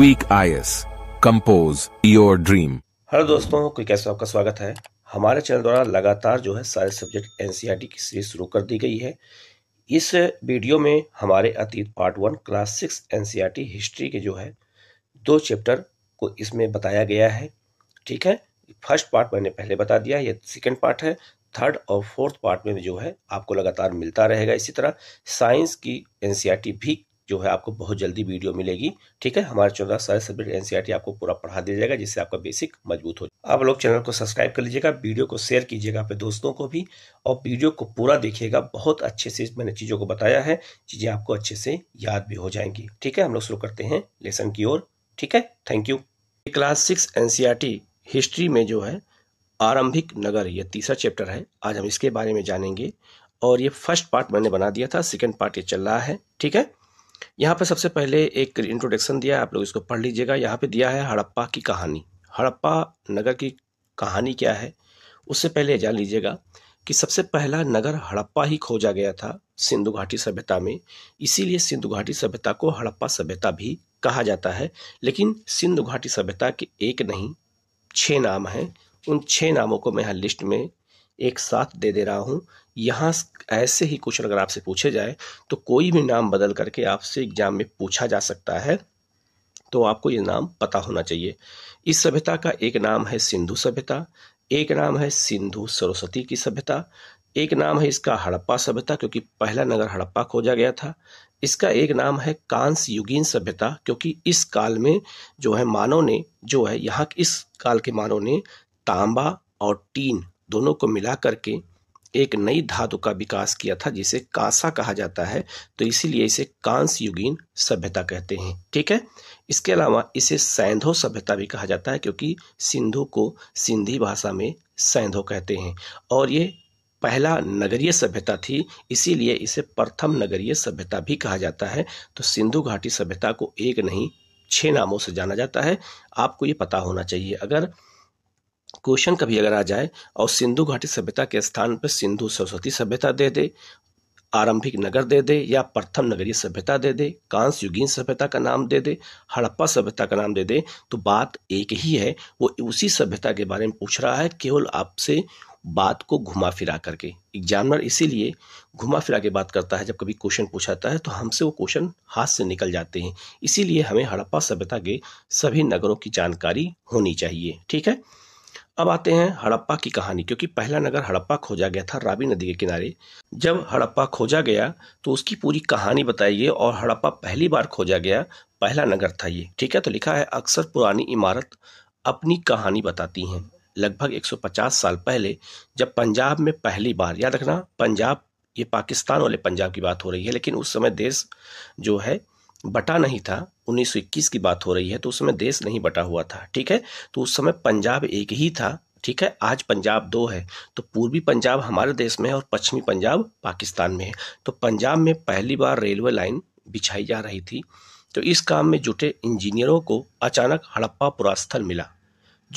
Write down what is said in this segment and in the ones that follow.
Quick IS compose your dream hello दोस्तों quick IS आपका स्वागत है हमारे चैनल द्वारा लगातार जो है सारे सब्जेक्ट एनसीईआरटी e की सीरीज शुरू कर दी गई है इस वीडियो में हमारे अतीत part one class six NCERT e history के जो है दो चैप्टर को इसमें बताया गया है ठीक है फर्स्ट पार्ट मैंने पहले बता दिया है ये सेकेंड पार्ट है थर्ड और फोर्थ पार्ट में जो है आपको लगातार मिलता रहेगा इसी तरह साइंस की एनसीईआरटी e भी जो है आपको बहुत जल्दी वीडियो मिलेगी ठीक है हमारे चैनल सारे सब्जेक्ट एनसीईआरटी आपको पूरा पढ़ा दिया जाएगा जिससे आपका बेसिक मजबूत हो आप लोग चैनल को सब्सक्राइब कर लीजिएगा वीडियो को शेयर कीजिएगा अपने दोस्तों को भी और वीडियो को पूरा देखिएगा बहुत अच्छे से मैंने चीज़ों को बताया है चीज़ें आपको अच्छे से याद भी हो जाएंगी ठीक है हम लोग शुरू करते हैं लेसन की ओर ठीक है thank you class six N history में जो है आरंभिक नगर ये तीसरा चैप्टर है आज हम इसके बारे में जानेंगे और ये फर्स्ट पार्ट मैंने बना दिया था सेकेंड पार्ट ये चल रहा है ठीक है यहाँ पर सबसे पहले एक इंट्रोडक्शन दिया है आप लोग इसको पढ़ लीजिएगा यहाँ पे दिया है हड़प्पा की कहानी हड़प्पा नगर की कहानी क्या है उससे पहले जान लीजिएगा कि सबसे पहला नगर हड़प्पा ही खोजा गया था सिंधु घाटी सभ्यता में इसीलिए सिंधु घाटी सभ्यता को हड़प्पा सभ्यता भी कहा जाता है लेकिन सिंधु घाटी सभ्यता के एक नहीं छः नाम हैं उन छः नामों को मैं यहाँ लिस्ट में एक साथ दे दे रहा हूँ यहाँ ऐसे ही क्वेश्चन अगर आपसे पूछे जाए तो कोई भी नाम बदल करके आपसे एग्जाम में पूछा जा सकता है तो आपको ये नाम पता होना चाहिए इस सभ्यता का एक नाम है सिंधु सभ्यता एक नाम है सिंधु सरस्वती की सभ्यता एक नाम है इसका हड़प्पा सभ्यता क्योंकि पहला नगर हड़प्पा खोजा गया था इसका एक नाम है कांस युगीन सभ्यता क्योंकि इस काल में जो है मानव ने जो है यहाँ इस काल के मानव ने तांबा और टीन दोनों को मिला करके एक नई धातु का विकास किया था जिसे कांसा कहा जाता है तो इसीलिए इसे कांस युगीन सभ्यता कहते हैं ठीक है इसके अलावा इसे सैंधो सभ्यता भी कहा जाता है क्योंकि सिंधु को सिंधी भाषा में सैंधो कहते हैं और ये पहला नगरीय सभ्यता थी इसीलिए इसे प्रथम नगरीय सभ्यता भी कहा जाता है तो सिंधु घाटी सभ्यता को एक नहीं छः नामों से जाना जाता है आपको ये पता होना चाहिए अगर क्वेश्चन कभी अगर आ जाए और सिंधु घाटी सभ्यता के स्थान पर सिंधु सरस्वती सभ्यता दे दे आरंभिक नगर दे दे या प्रथम नगरीय सभ्यता दे दे कांस युगीन सभ्यता का नाम दे दे हड़प्पा सभ्यता का नाम दे दे तो बात एक ही है वो उसी सभ्यता के बारे में पूछ रहा है केवल आपसे बात को घुमा फिरा करके एग्जामिनर इसीलिए घुमा फिरा के बात करता है जब कभी क्वेश्चन पूछाता है तो हमसे वो क्वेश्चन हाथ से निकल जाते हैं इसीलिए हमें हड़प्पा सभ्यता के सभी नगरों की जानकारी होनी चाहिए ठीक है अब आते हैं हड़प्पा की कहानी क्योंकि पहला नगर हड़प्पा खोजा गया था रावी नदी के किनारे जब हड़प्पा खोजा गया तो उसकी पूरी कहानी बताइए और हड़प्पा पहली बार खोजा गया पहला नगर था ये ठीक है तो लिखा है अक्सर पुरानी इमारत अपनी कहानी बताती हैं लगभग 150 साल पहले जब पंजाब में पहली बार याद रखना पंजाब ये पाकिस्तान वाले पंजाब की बात हो रही है लेकिन उस समय देश जो है बटा नहीं था 1921 की बात हो रही है तो उस समय देश नहीं बटा हुआ था ठीक है तो उस समय पंजाब एक ही था ठीक है आज पंजाब दो है तो पूर्वी पंजाब हमारे देश में है और पश्चिमी पंजाब पाकिस्तान में है तो पंजाब में पहली बार रेलवे लाइन बिछाई जा रही थी तो इस काम में जुटे इंजीनियरों को अचानक हड़प्पा पुरास्थल मिला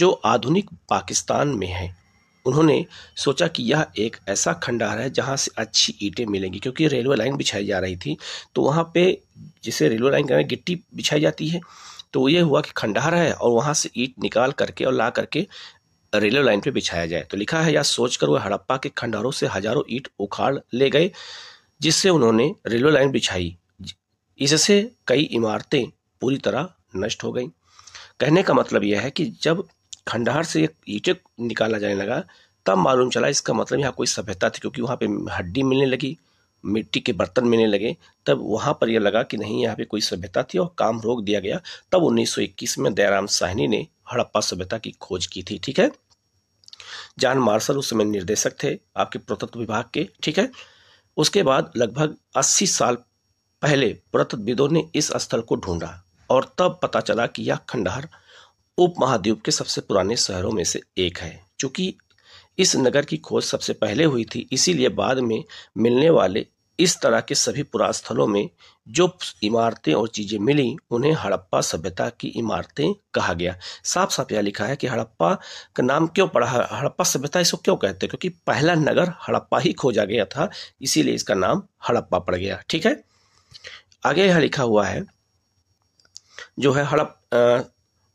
जो आधुनिक पाकिस्तान में है उन्होंने सोचा कि यह एक ऐसा खंडार है जहाँ से अच्छी ईंटें मिलेंगी क्योंकि रेलवे लाइन बिछाई जा रही थी तो वहाँ पे जिसे रेलवे लाइन के गिट्टी बिछाई जाती है तो ये हुआ कि खंडार है और वहाँ से ईट निकाल करके और ला करके रेलवे लाइन पे बिछाया जाए तो लिखा है या सोचकर वह हड़प्पा के खंडारों से हजारों ईट उखाड़ ले गए जिससे उन्होंने रेलवे लाइन बिछाई इससे कई इमारतें पूरी तरह नष्ट हो गई कहने का मतलब यह है कि जब खंडहर से एक ईटे निकाला जाने लगा तब मालूम चला इसका मतलब यहाँ कोई सभ्यता थी क्योंकि वहाँ पे हड्डी मिलने लगी मिट्टी के बर्तन मिलने लगे तब वहाँ पर यह लगा कि नहीं यहाँ पे कोई सभ्यता थी और काम रोक दिया गया तब 1921 में दयाराम साहनी ने हड़प्पा सभ्यता की खोज की थी ठीक है जान मार्शल उस समय निर्देशक थे आपके पुरातत्व विभाग के ठीक है उसके बाद लगभग अस्सी साल पहले पुरातत्वविदों ने इस स्थल को ढूंढा और तब पता चला कि यह खंडहर उप महाद्वीप के सबसे पुराने शहरों में से एक है चूँकि इस नगर की खोज सबसे पहले हुई थी इसीलिए बाद में मिलने वाले इस तरह के सभी पुरास्थलों में जो इमारतें और चीज़ें मिली उन्हें हड़प्पा सभ्यता की इमारतें कहा गया साफ साफ यह लिखा है कि हड़प्पा का नाम क्यों पड़ा हड़प्पा सभ्यता इसको क्यों कहते हैं क्योंकि पहला नगर हड़प्पा ही खोजा गया था इसीलिए इसका नाम हड़प्पा पड़ गया ठीक है आगे यह लिखा हुआ है जो है हड़प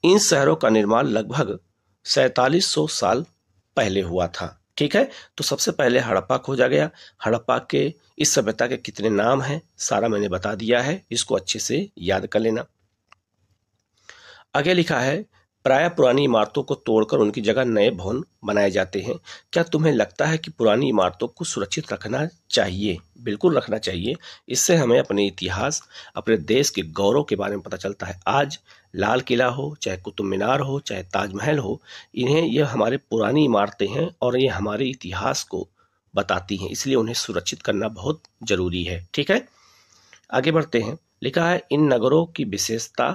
इन शहरों का निर्माण लगभग सैतालीस साल पहले हुआ था ठीक है तो सबसे पहले हड़प्पा खोजा गया हड़प्पा के इस सभ्यता के कितने नाम हैं सारा मैंने बता दिया है इसको अच्छे से याद कर लेना आगे लिखा है प्राय पुरानी इमारतों को तोड़कर उनकी जगह नए भवन बनाए जाते हैं क्या तुम्हें लगता है कि पुरानी इमारतों को सुरक्षित रखना चाहिए बिल्कुल रखना चाहिए इससे हमें अपने इतिहास अपने देश के गौरव के बारे में पता चलता है आज लाल किला हो चाहे कुतुब मीनार हो चाहे ताजमहल हो इन्हें यह हमारे पुरानी इमारतें हैं और ये हमारे इतिहास को बताती हैं इसलिए उन्हें सुरक्षित करना बहुत जरूरी है ठीक है आगे बढ़ते हैं लिखा है इन नगरों की विशेषता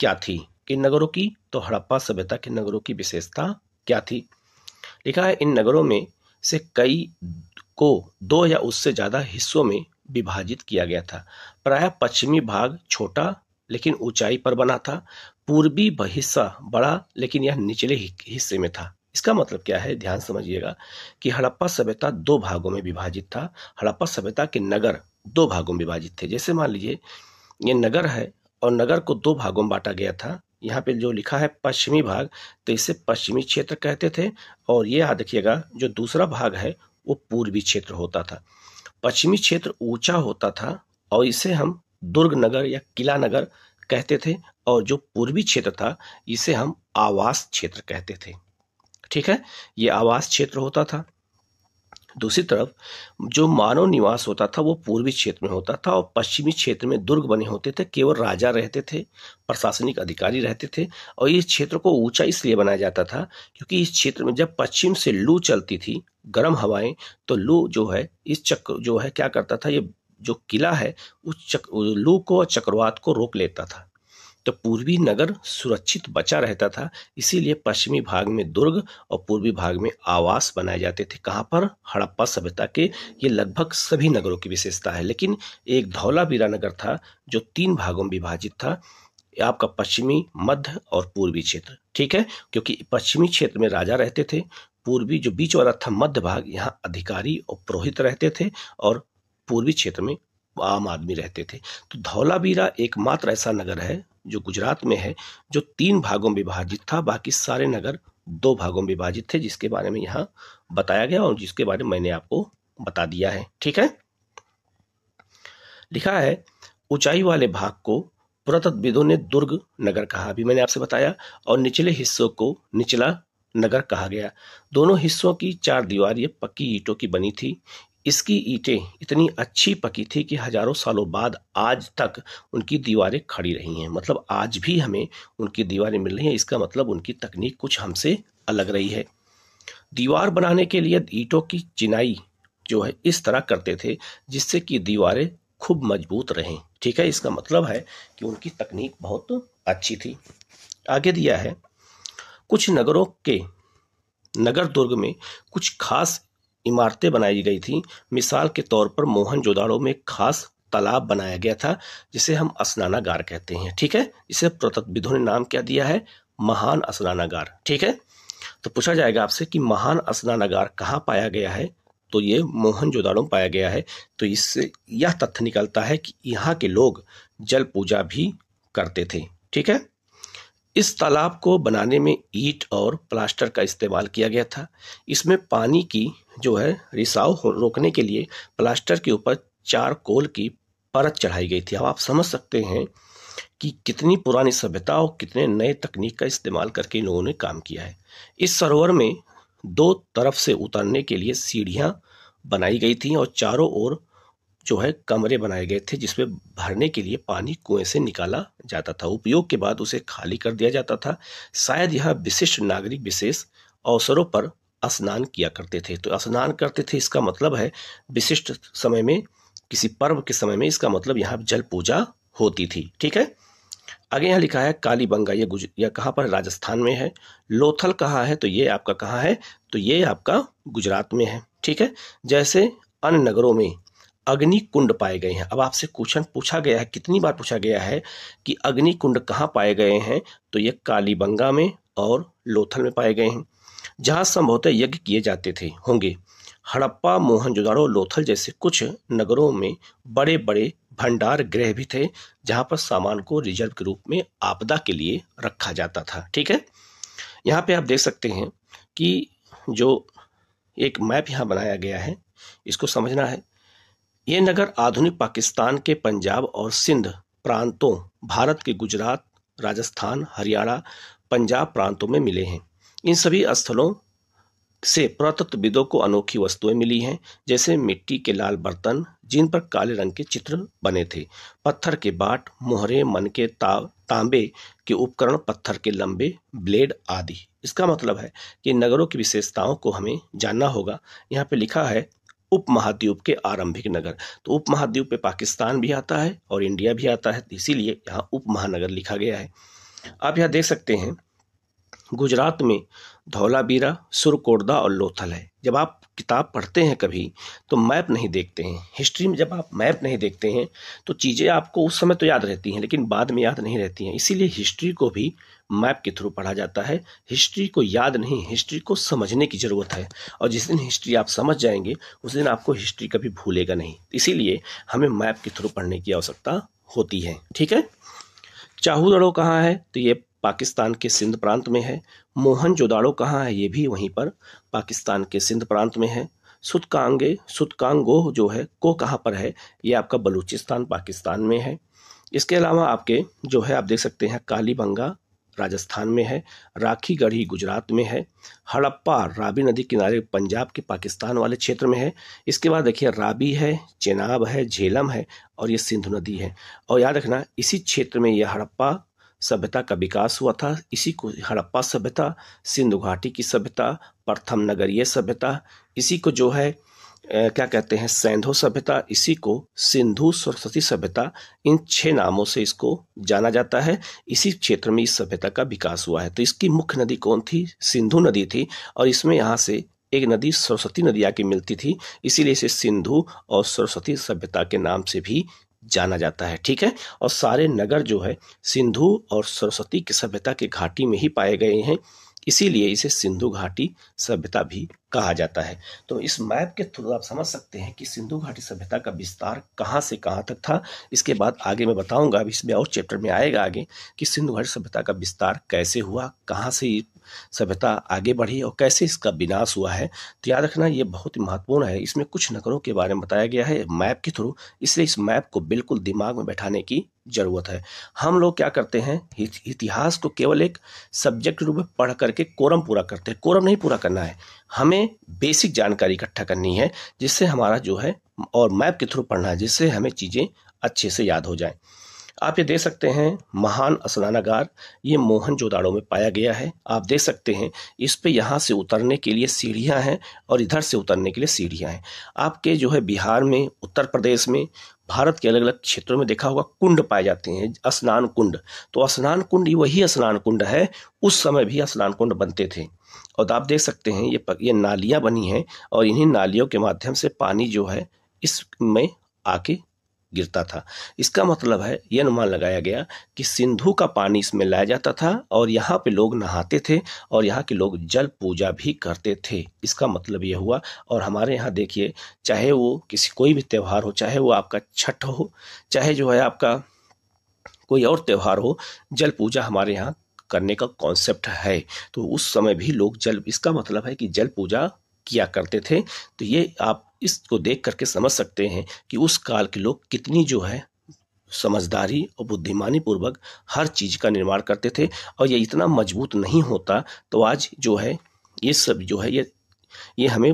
क्या थी किन नगरों की तो हड़प्पा सभ्यता के नगरों की विशेषता क्या थी लिखा है इन नगरों में से कई को दो या उससे ज़्यादा हिस्सों में विभाजित किया गया था प्रायः पश्चिमी भाग छोटा लेकिन ऊंचाई पर बना था पूर्वी हिस्सा बड़ा लेकिन यह निचले हिस्से में था इसका मतलब क्या है ध्यान समझिएगा कि हड़प्पा सभ्यता दो भागों में विभाजित था हड़प्पा सभ्यता के नगर दो भागों में विभाजित थे जैसे मान लीजिए ये नगर है और नगर को दो भागों में बांटा गया था यहाँ पे जो लिखा है पश्चिमी भाग तो इसे पश्चिमी क्षेत्र कहते थे और ये याद रखिएगा जो दूसरा भाग है वो पूर्वी क्षेत्र होता था पश्चिमी क्षेत्र ऊंचा होता था और इसे हम दुर्ग नगर या किला नगर कहते थे और जो पूर्वी क्षेत्र था इसे हम आवास क्षेत्र कहते थे ठीक है ये आवास क्षेत्र होता था दूसरी तरफ जो मानव निवास होता था वो पूर्वी क्षेत्र में होता था और पश्चिमी क्षेत्र में दुर्ग बने होते थे केवल राजा रहते थे प्रशासनिक अधिकारी रहते थे और इस क्षेत्र को ऊंचा इसलिए बनाया जाता था क्योंकि इस क्षेत्र में जब पश्चिम से लू चलती थी गर्म हवाएं तो लू जो है इस चक्र जो है क्या करता था ये जो किला है उस चक लू को और चक्रवात को रोक लेता था तो पूर्वी नगर सुरक्षित बचा रहता था इसीलिए पश्चिमी भाग में दुर्ग और पूर्वी भाग में आवास बनाए जाते थे कहाँ पर हड़प्पा सभ्यता के ये लगभग सभी नगरों की विशेषता है लेकिन एक बीरा नगर था जो तीन भागों में विभाजित था आपका पश्चिमी मध्य और पूर्वी क्षेत्र ठीक है क्योंकि पश्चिमी क्षेत्र में राजा रहते थे पूर्वी जो बीच वाला था मध्य भाग यहाँ अधिकारी और पुरोहित रहते थे और पूर्वी क्षेत्र में आम आदमी रहते थे तो धौलावीरा एकमात्र ऐसा नगर है जो गुजरात में है जो तीन भागों में विभाजित था बाकी सारे नगर दो भागों में विभाजित थे जिसके बारे में यहाँ बताया गया और जिसके बारे में मैंने आपको बता दिया है ठीक है लिखा है ऊंचाई वाले भाग को पुरातत्वविदों ने दुर्ग नगर कहा अभी मैंने आपसे बताया और निचले हिस्सों को निचला नगर कहा गया दोनों हिस्सों की चार दीवार पक्की ईंटों की बनी थी इसकी ईंटें इतनी अच्छी पकी थी कि हजारों सालों बाद आज तक उनकी दीवारें खड़ी रही हैं मतलब आज भी हमें उनकी दीवारें मिल रही हैं इसका मतलब उनकी तकनीक कुछ हमसे अलग रही है दीवार बनाने के लिए ईंटों की चिनाई जो है इस तरह करते थे जिससे कि दीवारें खूब मजबूत रहें ठीक है इसका मतलब है कि उनकी तकनीक बहुत अच्छी थी आगे दिया है कुछ नगरों के नगर दुर्ग में कुछ खास इमारतें बनाई गई थी मिसाल के तौर पर जोदाड़ो में खास तालाब बनाया गया था जिसे हम असनानागार कहते हैं ठीक है इसे पुरातत्वविदों ने नाम क्या दिया है महान असनानागार ठीक है तो पूछा जाएगा आपसे कि महान असनानागार कहाँ पाया गया है तो ये जोदाड़ो में पाया गया है तो इससे यह तथ्य निकलता है कि यहाँ के लोग जल पूजा भी करते थे ठीक है इस तालाब को बनाने में ईट और प्लास्टर का इस्तेमाल किया गया था इसमें पानी की जो है रिसाव रोकने के लिए प्लास्टर के ऊपर चार कोल की परत चढ़ाई गई थी अब आप समझ सकते हैं कि कितनी पुरानी सभ्यता और कितने नए तकनीक का इस्तेमाल करके इन लोगों ने काम किया है इस सरोवर में दो तरफ से उतरने के लिए सीढ़ियाँ बनाई गई थी और चारों ओर जो है कमरे बनाए गए थे जिसमें भरने के लिए पानी कुएं से निकाला जाता था उपयोग के बाद उसे खाली कर दिया जाता था शायद यहाँ विशिष्ट नागरिक विशेष अवसरों पर स्नान किया करते थे तो स्नान करते थे इसका मतलब है विशिष्ट समय में किसी पर्व के समय में इसका मतलब यहाँ जल पूजा होती थी ठीक है आगे यहाँ लिखा है काली बंगा ये गुज यह कहाँ पर राजस्थान में है लोथल कहाँ है तो ये आपका कहाँ है तो ये आपका गुजरात में है ठीक है जैसे अन्य नगरों में अग्नि कुंड पाए गए हैं अब आपसे क्वेश्चन पूछा गया है कितनी बार पूछा गया है कि अग्नि कुंड कहाँ पाए गए हैं तो ये कालीबंगा में और लोथल में पाए गए हैं जहाँ संभवतः यज्ञ किए जाते थे होंगे हड़प्पा मोहनजोदाड़ो लोथल जैसे कुछ नगरों में बड़े बड़े भंडार गृह भी थे जहाँ पर सामान को रिजर्व के रूप में आपदा के लिए रखा जाता था ठीक है यहाँ पे आप देख सकते हैं कि जो एक मैप यहाँ बनाया गया है इसको समझना है ये नगर आधुनिक पाकिस्तान के पंजाब और सिंध प्रांतों भारत के गुजरात राजस्थान हरियाणा पंजाब प्रांतों में मिले हैं इन सभी स्थलों से पुरातत्वविदों को अनोखी वस्तुएं मिली हैं जैसे मिट्टी के लाल बर्तन जिन पर काले रंग के चित्र बने थे पत्थर के बाट मोहरे मन के ताव तांबे के उपकरण पत्थर के लंबे ब्लेड आदि इसका मतलब है कि नगरों की विशेषताओं को हमें जानना होगा यहाँ पे लिखा है उप महाद्वीप के आरंभिक नगर तो उप महाद्वीप पे पाकिस्तान भी आता है और इंडिया भी आता है इसीलिए यहाँ उप महानगर लिखा गया है आप यहाँ देख सकते हैं गुजरात में धौलाबीरा सुरकोर्दा और लोथल है जब आप किताब पढ़ते हैं कभी तो मैप नहीं देखते हैं हिस्ट्री में जब आप मैप नहीं देखते हैं तो चीज़ें आपको उस समय तो याद रहती हैं लेकिन बाद में याद नहीं रहती हैं इसीलिए हिस्ट्री को भी मैप के थ्रू पढ़ा जाता है हिस्ट्री को याद नहीं हिस्ट्री को समझने की ज़रूरत है और जिस दिन हिस्ट्री आप समझ जाएंगे उस दिन आपको हिस्ट्री कभी भूलेगा नहीं इसीलिए हमें मैप के थ्रू पढ़ने की आवश्यकता होती है ठीक है चाहू कहाँ है तो ये पाकिस्तान के सिंध प्रांत में है मोहन जोदाड़ो कहाँ है ये भी वहीं पर पाकिस्तान के सिंध प्रांत में है सुतकांगे सुतकांगो जो है को कहाँ पर है ये आपका बलूचिस्तान पाकिस्तान में है इसके अलावा आपके जो है आप देख सकते हैं कालीबंगा राजस्थान में है राखी गढ़ी गुजरात में है हड़प्पा राबी नदी किनारे पंजाब के पाकिस्तान वाले क्षेत्र में है इसके बाद देखिए राबी है चेनाब है झेलम है और ये सिंधु नदी है और याद रखना इसी क्षेत्र में यह हड़प्पा सभ्यता का विकास हुआ था इसी को हड़प्पा सभ्यता सिंधु घाटी की सभ्यता प्रथम नगरीय सभ्यता इसी को जो है क्या कहते हैं सैंधो सभ्यता इसी को सिंधु सरस्वती सभ्यता इन छह नामों से इसको जाना जाता है इसी क्षेत्र में इस सभ्यता का विकास हुआ है तो इसकी मुख्य नदी कौन थी सिंधु नदी थी और इसमें यहाँ से एक नदी सरस्वती नदी आके मिलती थी इसीलिए इसे सिंधु और सरस्वती सभ्यता के नाम से भी जाना जाता है ठीक है और सारे नगर जो है सिंधु और सरस्वती की सभ्यता के घाटी में ही पाए गए हैं इसीलिए इसे सिंधु घाटी सभ्यता भी कहा जाता है तो इस मैप के थ्रू आप समझ सकते हैं कि सिंधु घाटी सभ्यता का विस्तार कहाँ से कहाँ तक था इसके बाद आगे मैं बताऊंगा अभी इसमें और चैप्टर में आएगा आगे कि सिंधु घाटी सभ्यता का विस्तार कैसे हुआ कहाँ से सभ्यता आगे बढ़ी और कैसे इसका विनाश हुआ है तो याद रखना ये बहुत ही महत्वपूर्ण है इसमें कुछ नगरों के बारे में बताया गया है मैप के थ्रू इसलिए इस मैप को बिल्कुल दिमाग में बैठाने की जरूरत है हम लोग क्या करते हैं इतिहास को केवल एक सब्जेक्ट रूप में पढ़ करके कोरम पूरा करते हैं कोरम नहीं पूरा करना है हमें बेसिक जानकारी इकट्ठा करनी है जिससे हमारा जो है और मैप के थ्रू पढ़ना है जिससे हमें चीज़ें अच्छे से याद हो जाएं आप ये देख सकते हैं महान असलानागार ये मोहन जोदाड़ो में पाया गया है आप देख सकते हैं इस पे यहाँ से उतरने के लिए सीढ़ियाँ हैं और इधर से उतरने के लिए सीढ़ियाँ हैं आपके जो है बिहार में उत्तर प्रदेश में भारत के अलग अलग क्षेत्रों में देखा होगा कुंड पाए जाते हैं स्नान कुंड तो स्नान कुंड वही स्नान कुंड है उस समय भी स्नान कुंड बनते थे और आप देख सकते हैं ये ये नालियाँ बनी हैं और इन्हीं नालियों के माध्यम से पानी जो है इसमें आके गिरता था इसका मतलब है यह अनुमान लगाया गया कि सिंधु का पानी इसमें लाया जाता था और यहाँ पे लोग नहाते थे और यहाँ के लोग जल पूजा भी करते थे इसका मतलब यह हुआ और हमारे यहाँ देखिए चाहे वो किसी कोई भी त्यौहार हो चाहे वो आपका छठ हो चाहे जो है आपका कोई और त्यौहार हो जल पूजा हमारे यहाँ करने का कॉन्सेप्ट है तो उस समय भी लोग जल इसका मतलब है कि जल पूजा किया करते थे तो ये आप इसको देख करके समझ सकते हैं कि उस काल के लोग कितनी जो है समझदारी और बुद्धिमानी पूर्वक हर चीज़ का निर्माण करते थे और ये इतना मजबूत नहीं होता तो आज जो है ये सब जो है ये ये हमें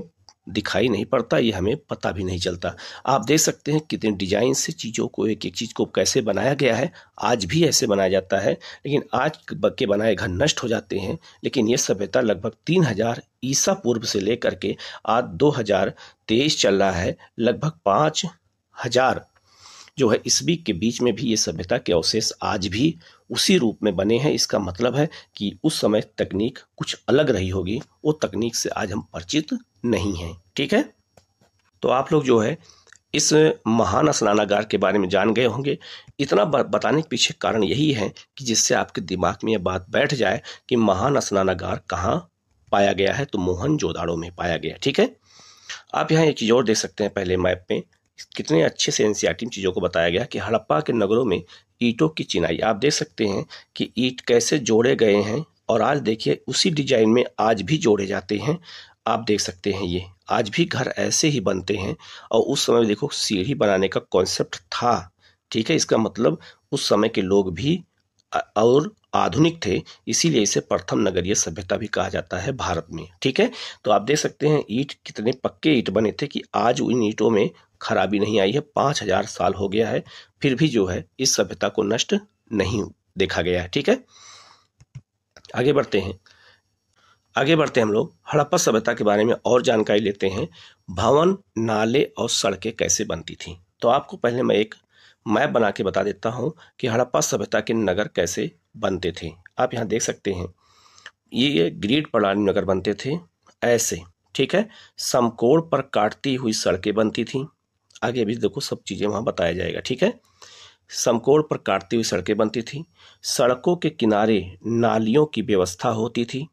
दिखाई नहीं पड़ता ये हमें पता भी नहीं चलता आप देख सकते हैं कितने डिजाइन से चीज़ों को एक एक चीज़ को कैसे बनाया गया है आज भी ऐसे बनाया जाता है लेकिन आज के बनाए घर नष्ट हो जाते हैं लेकिन ये सभ्यता लगभग तीन हज़ार ईसा पूर्व से लेकर के आज दो हज़ार तेईस चल रहा है लगभग पाँच हज़ार जो है ईस्वी के बीच में भी ये सभ्यता के अवशेष आज भी उसी रूप में बने हैं इसका मतलब है कि उस समय तकनीक कुछ अलग रही होगी वो तकनीक से आज हम परिचित नहीं हैं ठीक है तो आप लोग जो है इस महान स्नानागार के बारे में जान गए होंगे इतना बताने के पीछे कारण यही है कि जिससे आपके दिमाग में यह बात बैठ जाए कि महान स्नानागार कहाँ पाया गया है तो मोहन जोदाड़ो में पाया गया ठीक है आप यहाँ एक चीज़ और देख सकते हैं पहले मैप में कितने अच्छे से एन चीज़ों को बताया गया कि हड़प्पा के नगरों में ईंटों की चिनाई आप देख सकते हैं कि ईंट कैसे जोड़े गए हैं और आज देखिए उसी डिजाइन में आज भी जोड़े जाते हैं आप देख सकते हैं ये आज भी घर ऐसे ही बनते हैं और उस समय देखो सीढ़ी बनाने का कॉन्सेप्ट था ठीक है इसका मतलब उस समय के लोग भी और आधुनिक थे इसीलिए इसे प्रथम नगरीय सभ्यता भी कहा जाता है भारत में ठीक है तो आप देख सकते हैं ईट कितने पक्के ईट बने थे कि आज उन ईटों में खराबी नहीं आई है पांच हजार साल हो गया है फिर भी जो है इस सभ्यता को नष्ट नहीं देखा गया है ठीक है आगे बढ़ते हैं आगे बढ़ते हैं हम लोग हड़प्पा सभ्यता के बारे में और जानकारी लेते हैं भवन नाले और सड़कें कैसे बनती थी तो आपको पहले मैं एक मैप बना के बता देता हूं कि हड़प्पा सभ्यता के नगर कैसे बनते थे आप यहां देख सकते हैं ये ग्रीड प्रणाली नगर बनते थे ऐसे ठीक है समकोण पर काटती हुई सड़कें बनती थीं आगे भी देखो सब चीज़ें वहाँ बताया जाएगा ठीक है समकोण पर काटती हुई सड़कें बनती थी सड़कों के किनारे नालियों की व्यवस्था होती थी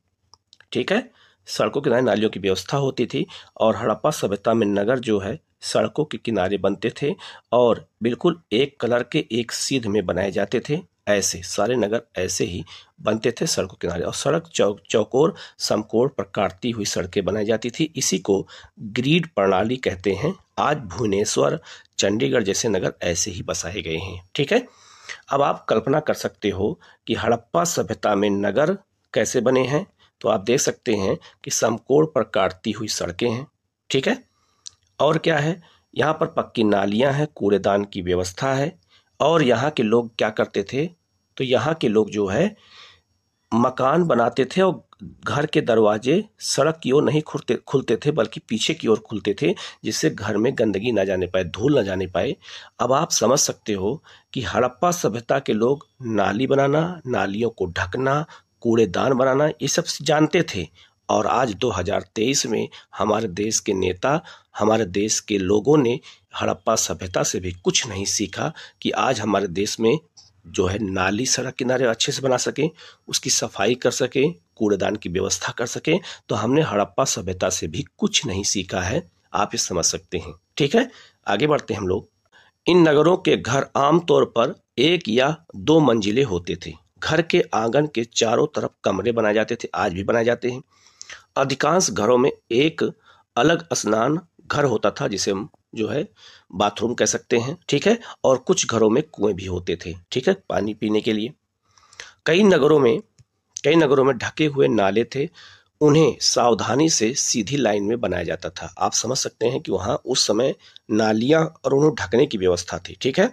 ठीक है सड़कों के किनारे नालियों की व्यवस्था होती थी और हड़प्पा सभ्यता में नगर जो है सड़कों के किनारे बनते थे और बिल्कुल एक कलर के एक सीध में बनाए जाते थे ऐसे सारे नगर ऐसे ही बनते थे सड़कों किनारे और सड़क चौक चौकोर समकोर पर काटती हुई सड़कें बनाई जाती थी इसी को ग्रीड प्रणाली कहते हैं आज भुवनेश्वर चंडीगढ़ जैसे नगर ऐसे ही बसाए गए हैं ठीक है अब आप कल्पना कर सकते हो कि हड़प्पा सभ्यता में नगर कैसे बने हैं तो आप देख सकते हैं कि समकोण पर काटती हुई सड़कें हैं ठीक है और क्या है यहाँ पर पक्की नालियाँ हैं कूड़ेदान की व्यवस्था है और यहाँ के लोग क्या करते थे तो यहाँ के लोग जो है मकान बनाते थे और घर के दरवाजे सड़क की ओर नहीं खुलते खुलते थे बल्कि पीछे की ओर खुलते थे जिससे घर में गंदगी ना जाने पाए धूल ना जाने पाए अब आप समझ सकते हो कि हड़प्पा सभ्यता के लोग नाली बनाना नालियों को ढकना कूड़ेदान बनाना ये सब जानते थे और आज 2023 में हमारे देश के नेता हमारे देश के लोगों ने हड़प्पा सभ्यता से भी कुछ नहीं सीखा कि आज हमारे देश में जो है नाली सड़क किनारे अच्छे से बना सकें उसकी सफाई कर सकें कूड़ेदान की व्यवस्था कर सकें तो हमने हड़प्पा सभ्यता से भी कुछ नहीं सीखा है आप ये समझ सकते हैं ठीक है आगे बढ़ते हैं हम लोग इन नगरों के घर आमतौर पर एक या दो मंजिले होते थे घर के आंगन के चारों तरफ कमरे बनाए जाते थे आज भी बनाए जाते हैं अधिकांश घरों में एक अलग स्नान घर होता था जिसे हम जो है बाथरूम कह सकते हैं ठीक है और कुछ घरों में कुएं भी होते थे ठीक है पानी पीने के लिए कई नगरों में कई नगरों में ढके हुए नाले थे उन्हें सावधानी से सीधी लाइन में बनाया जाता था आप समझ सकते हैं कि वहाँ उस समय नालियाँ और उन्हें ढकने की व्यवस्था थी ठीक है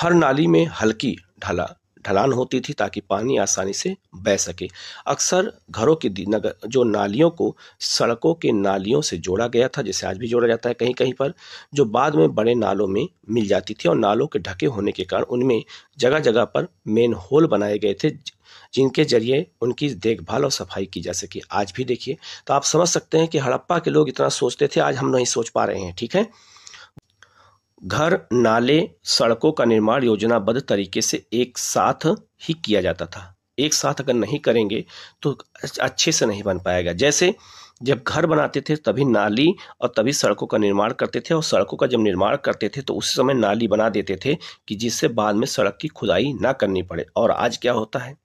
हर नाली में हल्की ढाला ढलान होती थी ताकि पानी आसानी से बह सके अक्सर घरों की नगर जो नालियों को सड़कों के नालियों से जोड़ा गया था जैसे आज भी जोड़ा जाता है कहीं कहीं पर जो बाद में बड़े नालों में मिल जाती थी और नालों के ढके होने के कारण उनमें जगह जगह पर मेन होल बनाए गए थे जिनके जरिए उनकी देखभाल और सफाई की जा सके आज भी देखिए तो आप समझ सकते हैं कि हड़प्पा के लोग इतना सोचते थे आज हम नहीं सोच पा रहे हैं ठीक है घर नाले सड़कों का निर्माण योजनाबद्ध तरीके से एक साथ ही किया जाता था एक साथ अगर नहीं करेंगे तो अच्छे से नहीं बन पाएगा जैसे जब घर बनाते थे तभी नाली और तभी सड़कों का निर्माण करते थे और सड़कों का जब निर्माण करते थे तो उस समय नाली बना देते थे कि जिससे बाद में सड़क की खुदाई ना करनी पड़े और आज क्या होता है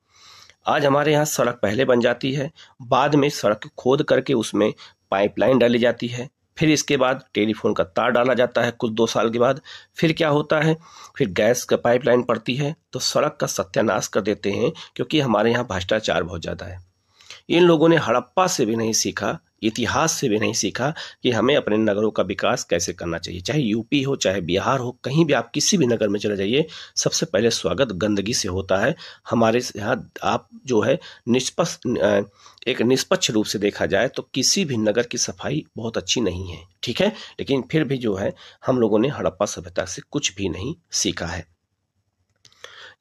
आज हमारे यहाँ सड़क पहले बन जाती है बाद में सड़क खोद करके उसमें पाइपलाइन डाली जाती है फिर इसके बाद टेलीफोन का तार डाला जाता है कुछ दो साल के बाद फिर क्या होता है फिर गैस का पाइपलाइन पड़ती है तो सड़क का सत्यानाश कर देते हैं क्योंकि हमारे यहाँ भ्रष्टाचार बहुत ज़्यादा है इन लोगों ने हड़प्पा से भी नहीं सीखा इतिहास से भी नहीं सीखा कि हमें अपने नगरों का विकास कैसे करना चाहिए चाहे यूपी हो चाहे बिहार हो कहीं भी आप किसी भी नगर में चले जाइए सबसे पहले स्वागत गंदगी से होता है हमारे यहाँ आप जो है निष्पक्ष एक निष्पक्ष रूप से देखा जाए तो किसी भी नगर की सफाई बहुत अच्छी नहीं है ठीक है लेकिन फिर भी जो है हम लोगों ने हड़प्पा सभ्यता से कुछ भी नहीं सीखा है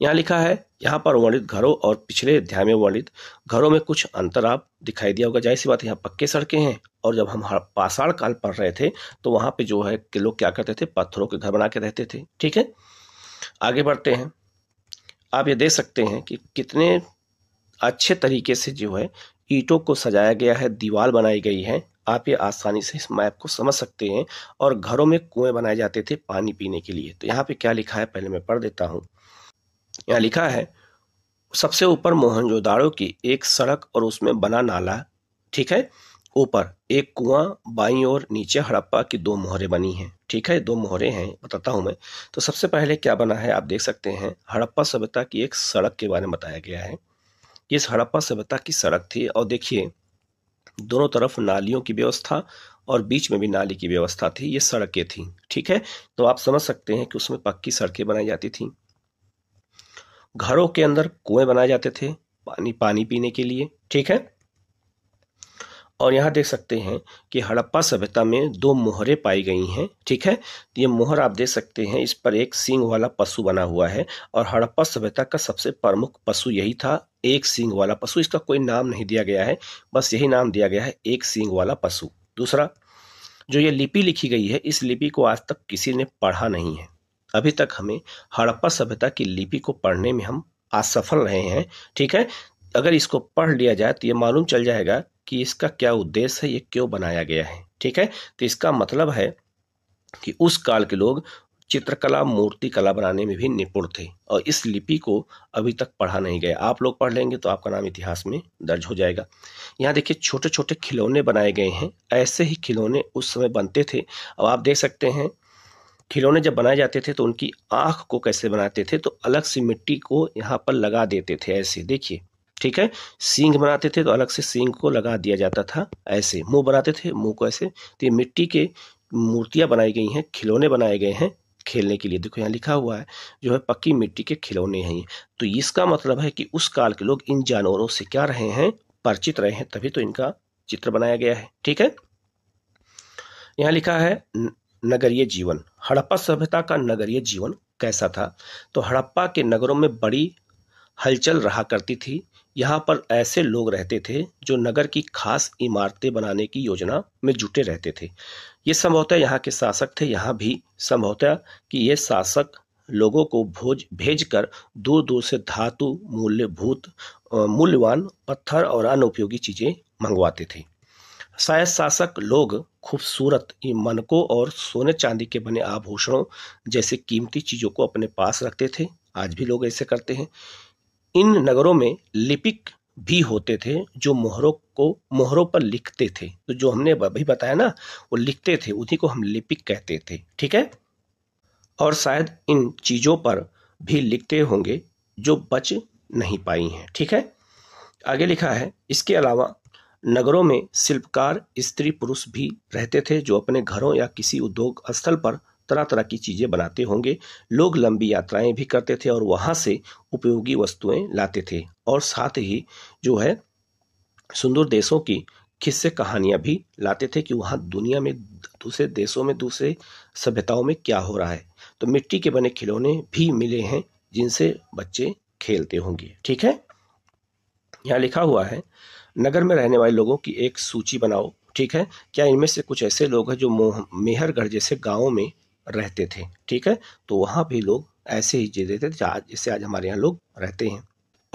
यहाँ लिखा है यहाँ पर वर्णित घरों और पिछले अध्याय में वर्णित घरों में कुछ अंतर आप दिखाई दिया होगा जैसी बात है यहाँ पक्के सड़कें हैं और जब हम पाषाण काल पढ़ रहे थे तो वहाँ पे जो है कि लोग क्या करते थे पत्थरों के घर बना के रहते थे ठीक है आगे बढ़ते हैं आप ये देख सकते हैं कि कितने अच्छे तरीके से जो है ईंटों को सजाया गया है दीवार बनाई गई है आप ये आसानी से इस मैप को समझ सकते हैं और घरों में कुएं बनाए जाते थे पानी पीने के लिए तो यहाँ पे क्या लिखा है पहले मैं पढ़ देता हूँ यहाँ लिखा है सबसे ऊपर मोहनजोदाड़ो की एक सड़क और उसमें बना नाला ठीक है ऊपर एक कुआं बाई और नीचे हड़प्पा की दो मोहरे बनी हैं ठीक है दो मोहरे हैं बताता हूं मैं तो सबसे पहले क्या बना है आप देख सकते हैं हड़प्पा सभ्यता की एक सड़क के बारे में बताया गया है इस हड़प्पा सभ्यता की सड़क थी और देखिए दोनों तरफ नालियों की व्यवस्था और बीच में भी नाली की व्यवस्था थी ये सड़कें थी ठीक है तो आप समझ सकते हैं कि उसमें पक्की सड़कें बनाई जाती थी घरों के अंदर कुएं बनाए जाते थे पानी पानी पीने के लिए ठीक है और यहाँ देख सकते हैं कि हड़प्पा सभ्यता में दो मोहरें पाई गई हैं ठीक है ये मोहर आप देख सकते हैं इस पर एक सींग वाला पशु बना हुआ है और हड़प्पा सभ्यता का सबसे प्रमुख पशु यही था एक सिंग वाला पशु इसका कोई नाम नहीं दिया गया है बस यही नाम दिया गया है एक सिंग वाला पशु दूसरा जो ये लिपि लिखी गई है इस लिपि को आज तक किसी ने पढ़ा नहीं है अभी तक हमें हड़प्पा सभ्यता की लिपि को पढ़ने में हम असफल रहे हैं ठीक है अगर इसको पढ़ लिया जाए तो ये मालूम चल जाएगा कि इसका क्या उद्देश्य है ये क्यों बनाया गया है ठीक है तो इसका मतलब है कि उस काल के लोग चित्रकला मूर्ति कला बनाने में भी निपुण थे और इस लिपि को अभी तक पढ़ा नहीं गया आप लोग पढ़ लेंगे तो आपका नाम इतिहास में दर्ज हो जाएगा यहाँ देखिए छोटे छोटे खिलौने बनाए गए हैं ऐसे ही खिलौने उस समय बनते थे अब आप देख सकते हैं खिलौने जब बनाए जाते थे तो उनकी आँख को कैसे बनाते थे तो अलग से मिट्टी को यहाँ पर लगा देते थे ऐसे देखिए ठीक है सींग बनाते थे तो अलग से सींग को लगा दिया जाता था ऐसे मुंह बनाते थे मुंह को ऐसे तो ये मिट्टी के मूर्तियाँ बनाई गई हैं खिलौने बनाए गए हैं खेलने के लिए देखो यहाँ लिखा हुआ है जो है पक्की मिट्टी के खिलौने हैं तो इसका मतलब है कि उस काल के लोग इन जानवरों से क्या रहे हैं परिचित रहे हैं तभी तो इनका चित्र बनाया गया है ठीक है यहाँ लिखा है नगरीय जीवन हड़प्पा सभ्यता का नगरीय जीवन कैसा था तो हड़प्पा के नगरों में बड़ी हलचल रहा करती थी यहाँ पर ऐसे लोग रहते थे जो नगर की खास इमारतें बनाने की योजना में जुटे रहते थे ये संभवतः यहाँ के शासक थे यहाँ भी संभवतः कि ये शासक लोगों को भोज भेज कर दूर दूर से धातु मूल्यभूत मूल्यवान पत्थर और उपयोगी चीज़ें मंगवाते थे शायद शासक लोग खूबसूरत मनकों और सोने चांदी के बने आभूषणों जैसे कीमती चीज़ों को अपने पास रखते थे आज भी लोग ऐसे करते हैं इन नगरों में लिपिक भी होते थे जो मोहरों को मोहरों पर लिखते थे तो जो हमने अभी बताया ना वो लिखते थे उन्हीं को हम लिपिक कहते थे ठीक है और शायद इन चीज़ों पर भी लिखते होंगे जो बच नहीं पाई हैं ठीक है आगे लिखा है इसके अलावा नगरों में शिल्पकार स्त्री पुरुष भी रहते थे जो अपने घरों या किसी उद्योग स्थल पर तरह तरह की चीज़ें बनाते होंगे लोग लंबी यात्राएं भी करते थे और वहां से उपयोगी वस्तुएं लाते थे और साथ ही जो है सुंदर देशों की किस्से कहानियां भी लाते थे कि वहां दुनिया में दूसरे देशों में दूसरे सभ्यताओं में क्या हो रहा है तो मिट्टी के बने खिलौने भी मिले हैं जिनसे बच्चे खेलते होंगे ठीक है यहाँ लिखा हुआ है नगर में रहने वाले लोगों की एक सूची बनाओ ठीक है क्या इनमें से कुछ ऐसे लोग हैं जो मेहरगढ़ जैसे गाँव में रहते थे ठीक है तो वहाँ भी लोग ऐसे ही जी रहते थे आज जिससे आज हमारे यहाँ लोग रहते हैं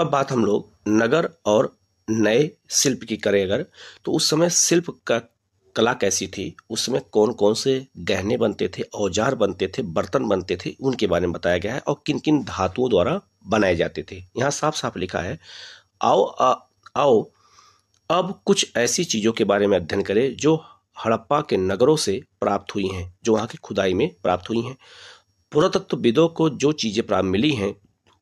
अब बात हम लोग नगर और नए शिल्प की करें अगर तो उस समय शिल्प का कला कैसी थी उसमें कौन कौन से गहने बनते थे औजार बनते थे बर्तन बनते थे उनके बारे में बताया गया है और किन किन धातुओं द्वारा बनाए जाते थे यहाँ साफ साफ लिखा है आओ आ, आओ अब कुछ ऐसी चीज़ों के बारे में अध्ययन करें जो हड़प्पा के नगरों से प्राप्त हुई हैं जो वहाँ की खुदाई में प्राप्त हुई हैं पुरातत्वविदों को जो चीज़ें प्राप्त मिली हैं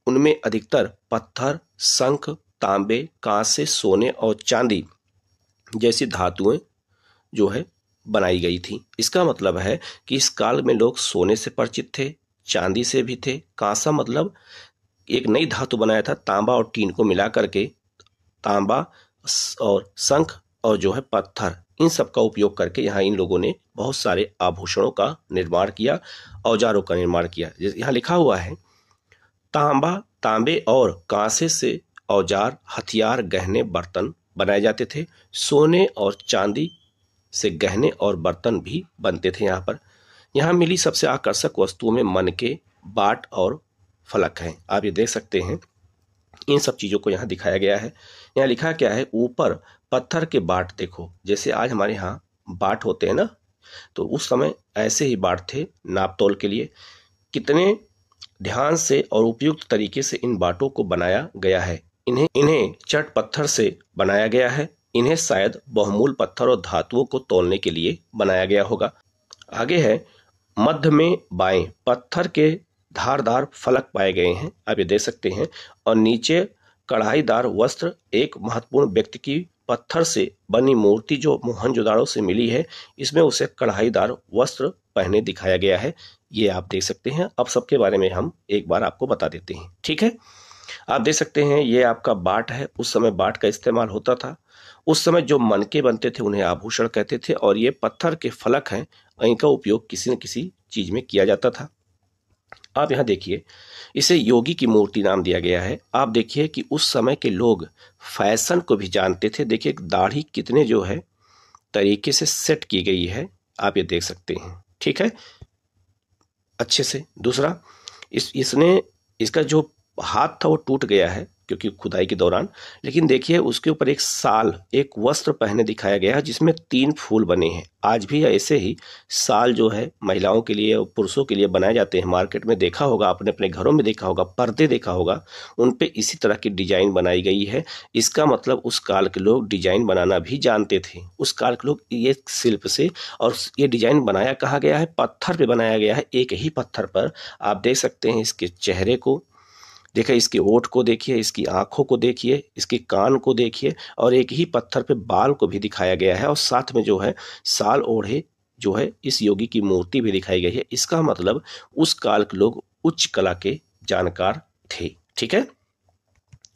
उनमें अधिकतर पत्थर शंख तांबे कांसे सोने और चांदी जैसी धातुएं जो है बनाई गई थी इसका मतलब है कि इस काल में लोग सोने से परिचित थे चांदी से भी थे कांसा मतलब एक नई धातु बनाया था तांबा और टीन को मिला करके तांबा और शंख और जो है पत्थर इन सब का उपयोग करके यहाँ इन लोगों ने बहुत सारे आभूषणों का निर्माण किया औजारों का निर्माण किया यहाँ लिखा हुआ है तांबा तांबे और कांसे से औजार हथियार गहने बर्तन बनाए जाते थे सोने और चांदी से गहने और बर्तन भी बनते थे यहाँ पर यहाँ मिली सबसे आकर्षक वस्तुओं में मन के बाट और फलक हैं आप ये देख सकते हैं इन सब चीज़ों को यहाँ दिखाया गया है यहाँ लिखा क्या है ऊपर पत्थर के बाट देखो जैसे आज हमारे यहाँ बाट होते हैं ना तो उस समय ऐसे ही बाट थे नाप तोल के लिए कितने ध्यान से और उपयुक्त तरीके से इन बाटों को बनाया गया है इन्हें इन्हें चट पत्थर से बनाया गया है इन्हें शायद बहुमूल पत्थर और धातुओं को तोलने के लिए बनाया गया होगा आगे है मध्य में बाएं पत्थर के धारदार फलक पाए गए हैं आप ये देख सकते हैं और नीचे कढ़ाईदार वस्त्र एक महत्वपूर्ण व्यक्ति की पत्थर से बनी मूर्ति जो मोहनजोदाड़ो से मिली है इसमें उसे कढ़ाईदार वस्त्र पहने दिखाया गया है ये आप देख सकते हैं अब सबके बारे में हम एक बार आपको बता देते हैं ठीक है आप देख सकते हैं ये आपका बाट है उस समय बाट का इस्तेमाल होता था उस समय जो मनके बनते थे उन्हें आभूषण कहते थे और ये पत्थर के फलक हैं इनका उपयोग किसी न किसी चीज में किया जाता था आप यहाँ देखिए इसे योगी की मूर्ति नाम दिया गया है आप देखिए कि उस समय के लोग फैशन को भी जानते थे देखिए दाढ़ी कितने जो है तरीके से सेट की गई है आप ये देख सकते हैं ठीक है अच्छे से दूसरा इस इसने इसका जो हाथ था वो टूट गया है क्योंकि खुदाई के दौरान लेकिन देखिए उसके ऊपर एक साल एक वस्त्र पहने दिखाया गया है जिसमें तीन फूल बने हैं आज भी ऐसे ही साल जो है महिलाओं के लिए और पुरुषों के लिए बनाए जाते हैं मार्केट में देखा होगा आपने अपने घरों में देखा होगा पर्दे देखा होगा उन पर इसी तरह की डिजाइन बनाई गई है इसका मतलब उस काल के लोग डिजाइन बनाना भी जानते थे उस काल के लोग ये शिल्प से और ये डिजाइन बनाया कहा गया है पत्थर पर बनाया गया है एक ही पत्थर पर आप देख सकते हैं इसके चेहरे को देखिए इसकी ओठ को देखिए इसकी आंखों को देखिए इसके कान को देखिए और एक ही पत्थर पे बाल को भी दिखाया गया है और साथ में जो है साल ओढ़े जो है इस योगी की मूर्ति भी दिखाई गई है इसका मतलब उस काल के लोग उच्च कला के जानकार थे ठीक है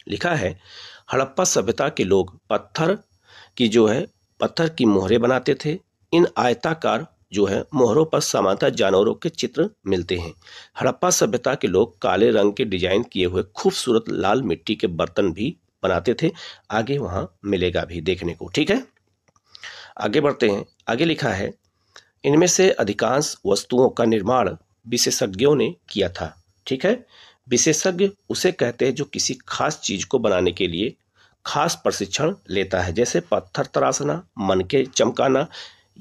लिखा है हड़प्पा सभ्यता के लोग पत्थर की जो है पत्थर की मोहरे बनाते थे इन आयताकार जो है मोहरों पर सामान्य जानवरों के चित्र मिलते हैं हड़प्पा सभ्यता के लोग काले रंग के डिजाइन किए हुए खूबसूरत लाल मिट्टी के बर्तन भी बनाते थे आगे वहां मिलेगा भी देखने को ठीक है आगे बढ़ते हैं आगे लिखा है इनमें से अधिकांश वस्तुओं का निर्माण विशेषज्ञों ने किया था ठीक है विशेषज्ञ उसे कहते हैं जो किसी खास चीज को बनाने के लिए खास प्रशिक्षण लेता है जैसे पत्थर तराशना मन के चमकाना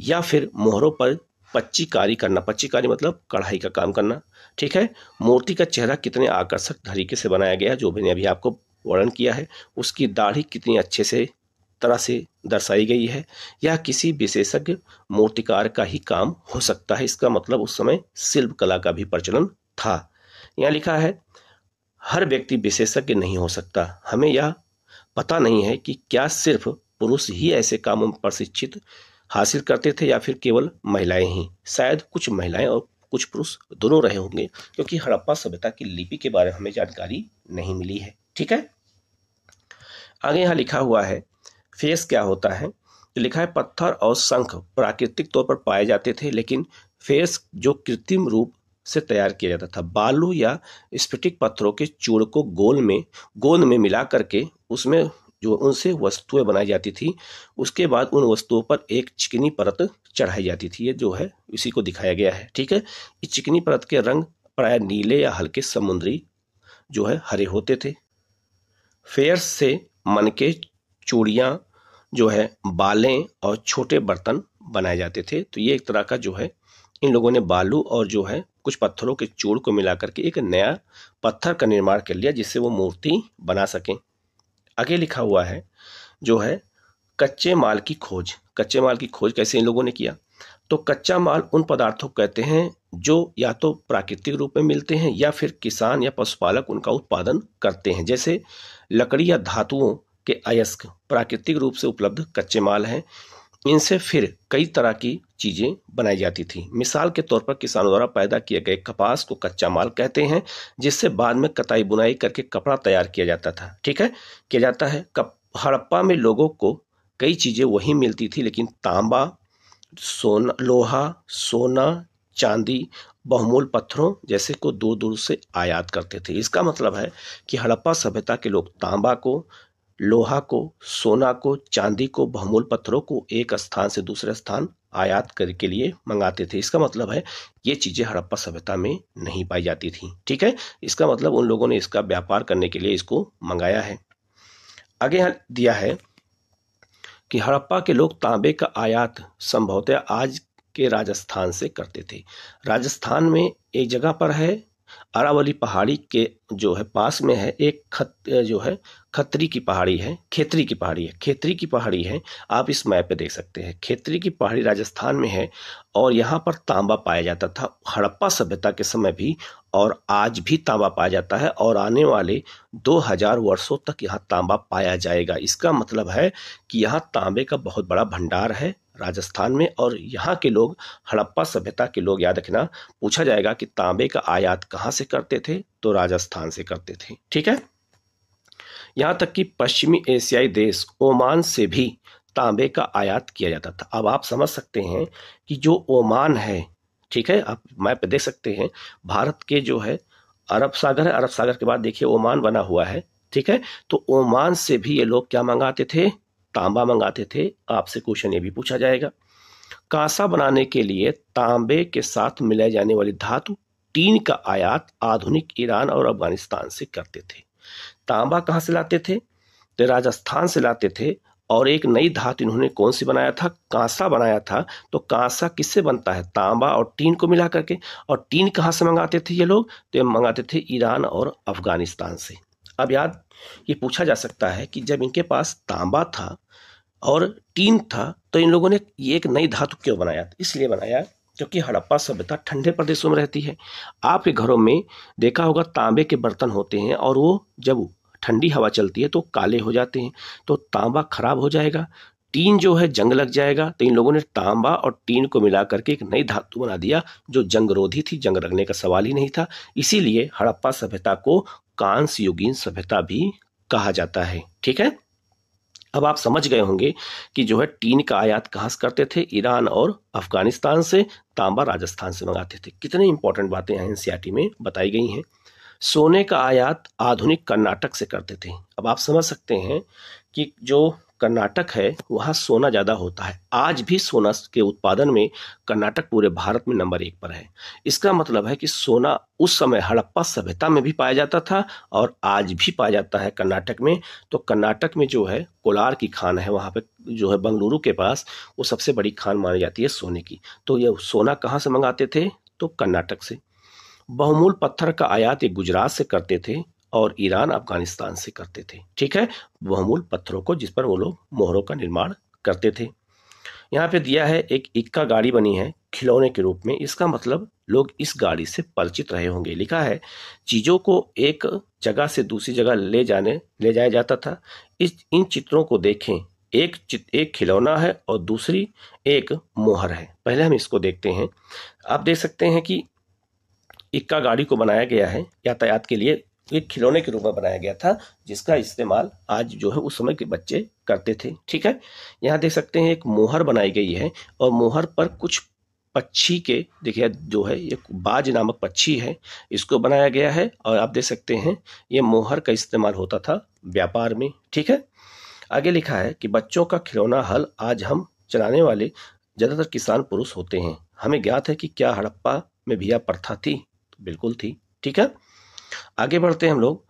या फिर मोहरों पर पच्चीकारी करना पच्चीकारी मतलब कढ़ाई का काम करना ठीक है मूर्ति का चेहरा कितने आकर्षक तरीके से बनाया गया जो मैंने अभी आपको वर्णन किया है उसकी दाढ़ी कितनी अच्छे से तरह से दर्शाई गई है या किसी विशेषज्ञ मूर्तिकार का ही काम हो सकता है इसका मतलब उस समय शिल्प कला का भी प्रचलन था यहाँ लिखा है हर व्यक्ति विशेषज्ञ नहीं हो सकता हमें यह पता नहीं है कि क्या सिर्फ पुरुष ही ऐसे कामों में प्रशिक्षित हासिल करते थे या फिर केवल महिलाएं ही शायद कुछ महिलाएं और कुछ पुरुष दोनों रहे होंगे क्योंकि हड़प्पा सभ्यता की लिपि के बारे में हमें जानकारी नहीं मिली है ठीक है आगे यहाँ लिखा हुआ है फेस क्या होता है तो लिखा है पत्थर और शंख प्राकृतिक तौर पर पाए जाते थे लेकिन फेस जो कृत्रिम रूप से तैयार किया जाता था बालू या स्फटिक पत्थरों के चूड़ को गोल में गोंद में मिला करके उसमें जो उनसे वस्तुएं बनाई जाती थी उसके बाद उन वस्तुओं पर एक चिकनी परत चढ़ाई जाती थी ये जो है इसी को दिखाया गया है ठीक है इस चिकनी परत के रंग प्राय नीले या हल्के समुद्री जो है हरे होते थे फेयर से मन के चूड़ियाँ जो है बालें और छोटे बर्तन बनाए जाते थे तो ये एक तरह का जो है इन लोगों ने बालू और जो है कुछ पत्थरों के चूड़ को मिलाकर के एक नया पत्थर का निर्माण कर लिया जिससे वो मूर्ति बना सकें आगे लिखा हुआ है जो है कच्चे माल की खोज कच्चे माल की खोज कैसे इन लोगों ने किया तो कच्चा माल उन पदार्थों को कहते हैं जो या तो प्राकृतिक रूप में मिलते हैं या फिर किसान या पशुपालक उनका उत्पादन करते हैं जैसे लकड़ी या धातुओं के अयस्क प्राकृतिक रूप से उपलब्ध कच्चे माल हैं इनसे फिर कई तरह की चीज़ें बनाई जाती थी मिसाल के तौर पर किसानों द्वारा पैदा किए गए कपास को कच्चा माल कहते हैं जिससे बाद में कताई बुनाई करके कपड़ा तैयार किया जाता था ठीक है किया जाता है कप हड़प्पा में लोगों को कई चीज़ें वही मिलती थी लेकिन तांबा सोना लोहा सोना चांदी बहुमूल पत्थरों जैसे को दूर दूर से आयात करते थे इसका मतलब है कि हड़प्पा सभ्यता के लोग तांबा को लोहा को सोना को चांदी को बहुमूल पत्थरों को एक स्थान से दूसरे स्थान आयात कर के लिए मंगाते थे इसका मतलब है ये चीज़ें हड़प्पा सभ्यता में नहीं पाई जाती थी ठीक है इसका मतलब उन लोगों ने इसका व्यापार करने के लिए इसको मंगाया है आगे यहाँ दिया है कि हड़प्पा के लोग तांबे का आयात संभवतः आज के राजस्थान से करते थे राजस्थान में एक जगह पर है अरावली पहाड़ी के जो है पास में है एक खत जो है खतरी की पहाड़ी है खेतरी की पहाड़ी है खेतरी की पहाड़ी है आप इस मैप पे देख सकते हैं खेतरी की पहाड़ी राजस्थान में है और यहाँ पर तांबा पाया जाता था हड़प्पा सभ्यता के समय भी और आज भी तांबा पाया जाता है और आने वाले 2000 वर्षों तक यहाँ तांबा पाया जाएगा इसका मतलब है कि यहाँ तांबे का बहुत बड़ा भंडार है राजस्थान में और यहाँ के लोग हड़प्पा सभ्यता के लोग याद रखना पूछा जाएगा कि तांबे का आयात कहाँ से करते थे तो राजस्थान से करते थे ठीक है यहाँ तक कि पश्चिमी एशियाई देश ओमान से भी तांबे का आयात किया जाता था अब आप समझ सकते हैं कि जो ओमान है ठीक है आप मैप देख सकते हैं भारत के जो है अरब सागर है अरब सागर के बाद देखिए ओमान बना हुआ है ठीक है तो ओमान से भी ये लोग क्या मंगाते थे तांबा मंगाते थे आपसे क्वेश्चन ये भी पूछा जाएगा कांसा बनाने के लिए तांबे के साथ मिलाई जाने वाली धातु टीन का आयात आधुनिक ईरान और अफगानिस्तान से करते थे तांबा कहाँ से लाते थे तो राजस्थान से लाते थे और एक नई धातु इन्होंने कौन सी बनाया था कांसा बनाया था तो कांसा किससे बनता है तांबा और टीन को मिला करके और टीन कहाँ से मंगाते थे ये लोग तो ये मंगाते थे ईरान और अफगानिस्तान से अब याद ये पूछा जा सकता है कि जब इनके पास तांबा था और टीन था तो इन लोगों ने ये एक नई धातु क्यों बनाया इसलिए बनाया क्योंकि हड़प्पा सभ्यता ठंडे प्रदेशों में रहती है आपके घरों में देखा होगा तांबे के बर्तन होते हैं और वो जब ठंडी हवा चलती है तो काले हो जाते हैं तो तांबा खराब हो जाएगा टीन जो है जंग लग जाएगा तो इन लोगों ने तांबा और टीन को मिला करके एक नई धातु बना दिया जो जंग रोधी थी जंग लगने का सवाल ही नहीं था इसीलिए हड़प्पा सभ्यता को कांस युगीन सभ्यता भी कहा जाता है ठीक है अब आप समझ गए होंगे कि जो है टीन का आयात कहाँ से करते थे ईरान और अफगानिस्तान से तांबा राजस्थान से मंगाते थे कितने इंपॉर्टेंट बातें एन में बताई गई हैं सोने का आयात आधुनिक कर्नाटक से करते थे अब आप समझ सकते हैं कि जो कर्नाटक है वहाँ सोना ज़्यादा होता है आज भी सोना के उत्पादन में कर्नाटक पूरे भारत में नंबर एक पर है इसका मतलब है कि सोना उस समय हड़प्पा सभ्यता में भी पाया जाता था और आज भी पाया जाता है कर्नाटक में तो कर्नाटक में जो है कोलार की खान है वहाँ पे जो है बंगलुरु के पास वो सबसे बड़ी खान मानी जाती है सोने की तो ये सोना कहाँ से मंगाते थे तो कर्नाटक से बहुमूल पत्थर का आयात ये गुजरात से करते थे और ईरान अफगानिस्तान से करते थे ठीक है बहुमूल पत्थरों को जिस पर वो लोग मोहरों का निर्माण करते थे यहाँ पे दिया है एक इक्का गाड़ी बनी है खिलौने के रूप में इसका मतलब लोग इस गाड़ी से परिचित रहे होंगे लिखा है चीज़ों को एक जगह से दूसरी जगह ले जाने ले जाया जाता था इस इन चित्रों को देखें एक चित एक खिलौना है और दूसरी एक मोहर है पहले हम इसको देखते हैं आप देख सकते हैं कि इक्का गाड़ी को बनाया गया है यातायात के लिए एक खिलौने के रूप में बनाया गया था जिसका इस्तेमाल आज जो है उस समय के बच्चे करते थे ठीक है यहाँ देख सकते हैं एक मोहर बनाई गई है और मोहर पर कुछ पक्षी के देखिए जो है ये बाज नामक पक्षी है इसको बनाया गया है और आप देख सकते हैं ये मोहर का इस्तेमाल होता था व्यापार में ठीक है आगे लिखा है कि बच्चों का खिलौना हल आज हम चलाने वाले ज़्यादातर किसान पुरुष होते हैं हमें ज्ञात है कि क्या हड़प्पा में भिया प्रथा थी बिल्कुल थी ठीक है आगे बढ़ते हैं हम लोग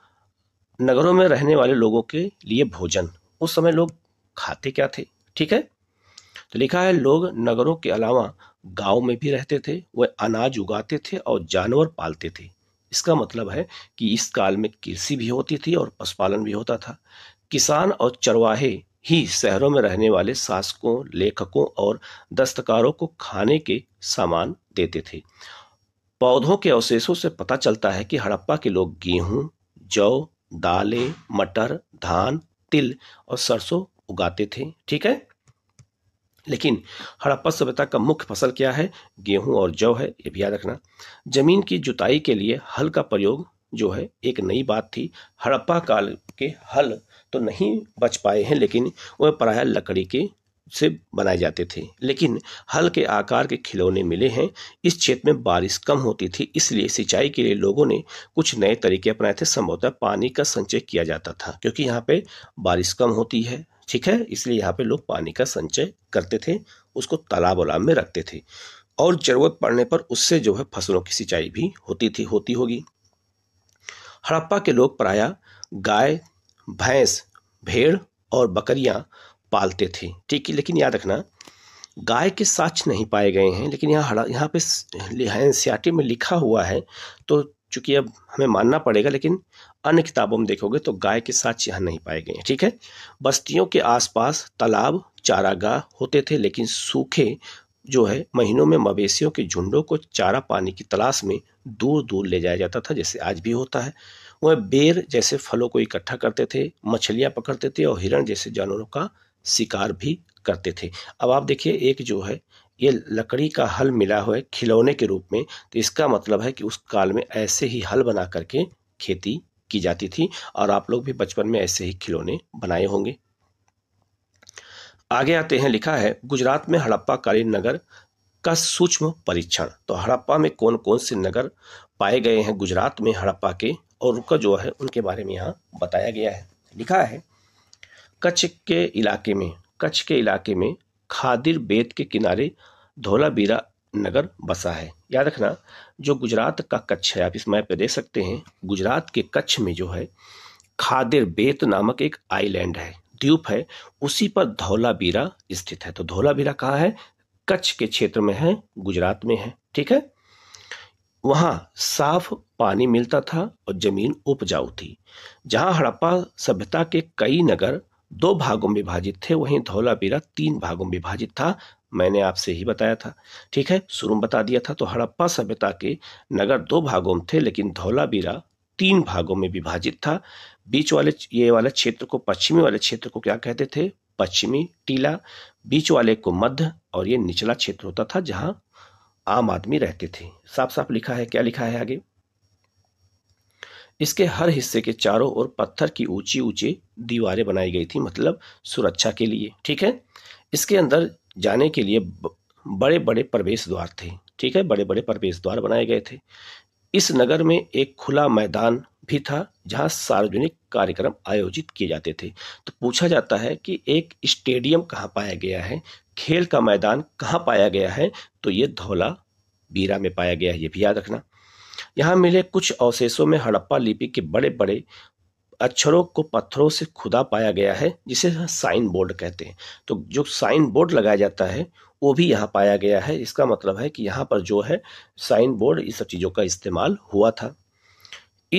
नगरों में रहने वाले लोगों के लिए भोजन उस समय लोग खाते क्या थे ठीक है तो लिखा है लोग नगरों के अलावा गांव में भी रहते थे वे अनाज उगाते थे और जानवर पालते थे इसका मतलब है कि इस काल में कृषि भी होती थी और पशुपालन भी होता था किसान और चरवाहे ही शहरों में रहने वाले शासकों लेखकों और दस्तकारों को खाने के सामान देते थे पौधों के अवशेषों से पता चलता है कि हड़प्पा के लोग गेहूं जौ दालें मटर धान तिल और सरसों उगाते थे ठीक है लेकिन हड़प्पा सभ्यता का मुख्य फसल क्या है गेहूं और जौ है ये भी याद रखना जमीन की जुताई के लिए हल का प्रयोग जो है एक नई बात थी हड़प्पा काल के हल तो नहीं बच पाए हैं लेकिन वह प्रायः लकड़ी के से बनाए जाते थे लेकिन हल के आकार के खिलौने मिले हैं इस क्षेत्र में बारिश कम होती थी इसलिए सिंचाई के लिए लोगों ने कुछ नए तरीके अपनाए थे संभवतः पानी का संचय किया जाता था क्योंकि यहाँ पे बारिश कम होती है ठीक है इसलिए यहाँ पे लोग पानी का संचय करते थे उसको तालाब वालाब में रखते थे और ज़रूरत पड़ने पर उससे जो है फसलों की सिंचाई भी होती थी होती होगी हड़प्पा के लोग प्राय गाय भैंस भेड़ और बकरियां पालते थे ठीक है लेकिन याद रखना गाय के साक्ष नहीं पाए गए हैं लेकिन यहाँ हड़ा यहाँ पे एन सी में लिखा हुआ है तो चूंकि अब हमें मानना पड़ेगा लेकिन अन्य किताबों में देखोगे तो गाय के साक्ष यहाँ नहीं पाए गए हैं ठीक है बस्तियों के आसपास तालाब चारागाह होते थे लेकिन सूखे जो है महीनों में मवेशियों के झुंडों को चारा पानी की तलाश में दूर दूर ले जाया जाता था जैसे आज भी होता है वह बेर जैसे फलों को इकट्ठा करते थे मछलियाँ पकड़ते थे और हिरण जैसे जानवरों का शिकार भी करते थे अब आप देखिए एक जो है ये लकड़ी का हल मिला हुआ है खिलौने के रूप में तो इसका मतलब है कि उस काल में ऐसे ही हल बना करके खेती की जाती थी और आप लोग भी बचपन में ऐसे ही खिलौने बनाए होंगे आगे आते हैं लिखा है गुजरात में हड़प्पा कालीन नगर का सूक्ष्म परीक्षण तो हड़प्पा में कौन कौन से नगर पाए गए हैं गुजरात में हड़प्पा के और उनका जो है उनके बारे में यहाँ बताया गया है लिखा है कच्छ के इलाके में कच्छ के इलाके में खादिर बेत के किनारे धोलाबीरा नगर बसा है याद रखना जो गुजरात का कच्छ है आप इस मैप पे देख सकते हैं गुजरात के कच्छ में जो है खादिर बेत नामक एक आइलैंड है द्वीप है उसी पर धौलाबीरा स्थित है तो धौलाबीरा कहाँ है कच्छ के क्षेत्र में है गुजरात में है ठीक है वहाँ साफ पानी मिलता था और जमीन उपजाऊ थी जहाँ हड़प्पा सभ्यता के कई नगर दो भागों में विभाजित थे वहीं धौला बीरा तीन भागों में विभाजित था मैंने आपसे ही बताया था ठीक है शुरू में बता दिया था तो हड़प्पा सभ्यता के नगर दो भागों में थे लेकिन धौला बीरा तीन भागों में विभाजित था बीच वाले ये वाले क्षेत्र को पश्चिमी वाले क्षेत्र को क्या कहते थे पश्चिमी टीला बीच वाले को मध्य और ये निचला क्षेत्र होता था जहां आम आदमी रहते थे साफ साफ लिखा है क्या लिखा है आगे इसके हर हिस्से के चारों ओर पत्थर की ऊंची ऊंची दीवारें बनाई गई थी मतलब सुरक्षा के लिए ठीक है इसके अंदर जाने के लिए बड़े बड़े प्रवेश द्वार थे ठीक है बड़े बड़े प्रवेश द्वार बनाए गए थे इस नगर में एक खुला मैदान भी था जहां सार्वजनिक कार्यक्रम आयोजित किए जाते थे तो पूछा जाता है कि एक स्टेडियम कहाँ पाया गया है खेल का मैदान कहाँ पाया गया है तो ये धौला बीरा में पाया गया है ये भी याद रखना यहाँ मिले कुछ अवशेषों में हड़प्पा लिपि के बड़े बड़े अक्षरों को पत्थरों से खुदा पाया गया है जिसे साइन बोर्ड कहते हैं तो जो साइन बोर्ड लगाया जाता है वो भी यहाँ पाया गया है इसका मतलब है कि यहाँ पर जो है साइन बोर्ड इस सब चीज़ों का इस्तेमाल हुआ था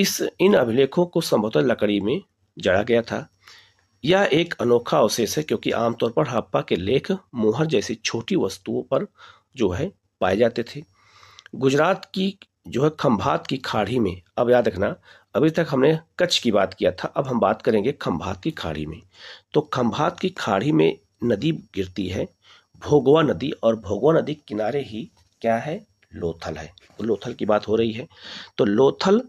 इस इन अभिलेखों को संभवतः लकड़ी में जड़ा गया था यह एक अनोखा अवशेष है क्योंकि आमतौर पर हप्पा के लेख मोहर जैसी छोटी वस्तुओं पर जो है पाए जाते थे गुजरात की जो है खम्भात की खाड़ी में अब याद रखना अभी तक हमने कच्छ की बात किया था अब हम बात करेंगे खम्भात की खाड़ी में तो खम्भात की खाड़ी में नदी गिरती है भोगवा नदी और भोगवा नदी किनारे ही क्या है लोथल है तो लोथल की बात हो रही है तो लोथल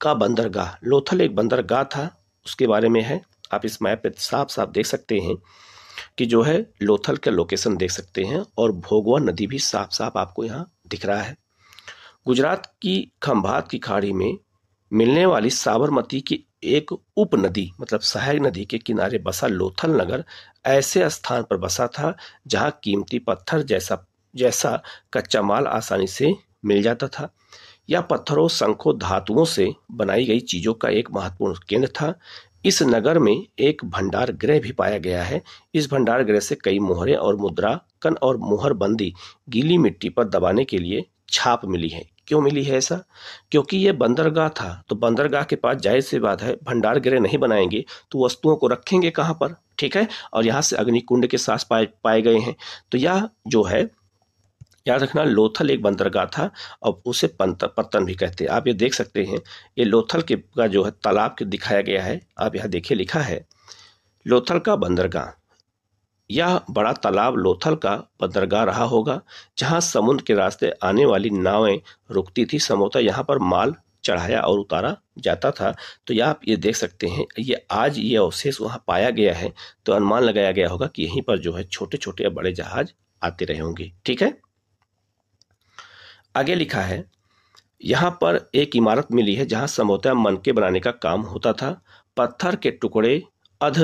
का बंदरगाह लोथल एक बंदरगाह था उसके बारे में है आप इस मैप पे साफ साफ देख सकते हैं कि जो है लोथल का लोकेशन देख सकते हैं और भोगवा नदी भी साफ साफ आपको यहाँ दिख रहा है गुजरात की खंभात की खाड़ी में मिलने वाली साबरमती की एक उपनदी मतलब सहायक नदी के किनारे बसा लोथल नगर ऐसे स्थान पर बसा था जहाँ कीमती पत्थर जैसा जैसा कच्चा माल आसानी से मिल जाता था यह पत्थरों संखो धातुओं से बनाई गई चीज़ों का एक महत्वपूर्ण केंद्र था इस नगर में एक भंडार गृह भी पाया गया है इस भंडार गृह से कई मोहरे और मुद्रा कन और मोहरबंदी गीली मिट्टी पर दबाने के लिए छाप मिली है क्यों मिली है ऐसा क्योंकि ये बंदरगाह था तो बंदरगाह के पास जाहिर सी बात है भंडार गृह नहीं बनाएंगे तो वस्तुओं को रखेंगे कहाँ पर ठीक है और यहाँ से अग्निकुंड के सास पाए पाए गए हैं तो यह जो है याद रखना लोथल एक बंदरगाह था और उसे पत्तन भी कहते हैं आप ये देख सकते हैं ये लोथल के का जो है तालाब के दिखाया गया है आप यहाँ देखिए लिखा है लोथल का बंदरगाह यह बड़ा तालाब लोथल का बंदरगाह रहा होगा जहां समुद्र के रास्ते आने वाली नावें रुकती थी समोता यहाँ पर माल चढ़ाया और उतारा जाता था तो यह आप ये देख सकते हैं ये आज ये अवशेष वहाँ पाया गया है तो अनुमान लगाया गया होगा कि यहीं पर जो है छोटे छोटे या बड़े जहाज आते रहे होंगे ठीक है आगे लिखा है यहाँ पर एक इमारत मिली है जहाँ समोता मनके बनाने का काम होता था पत्थर के टुकड़े अध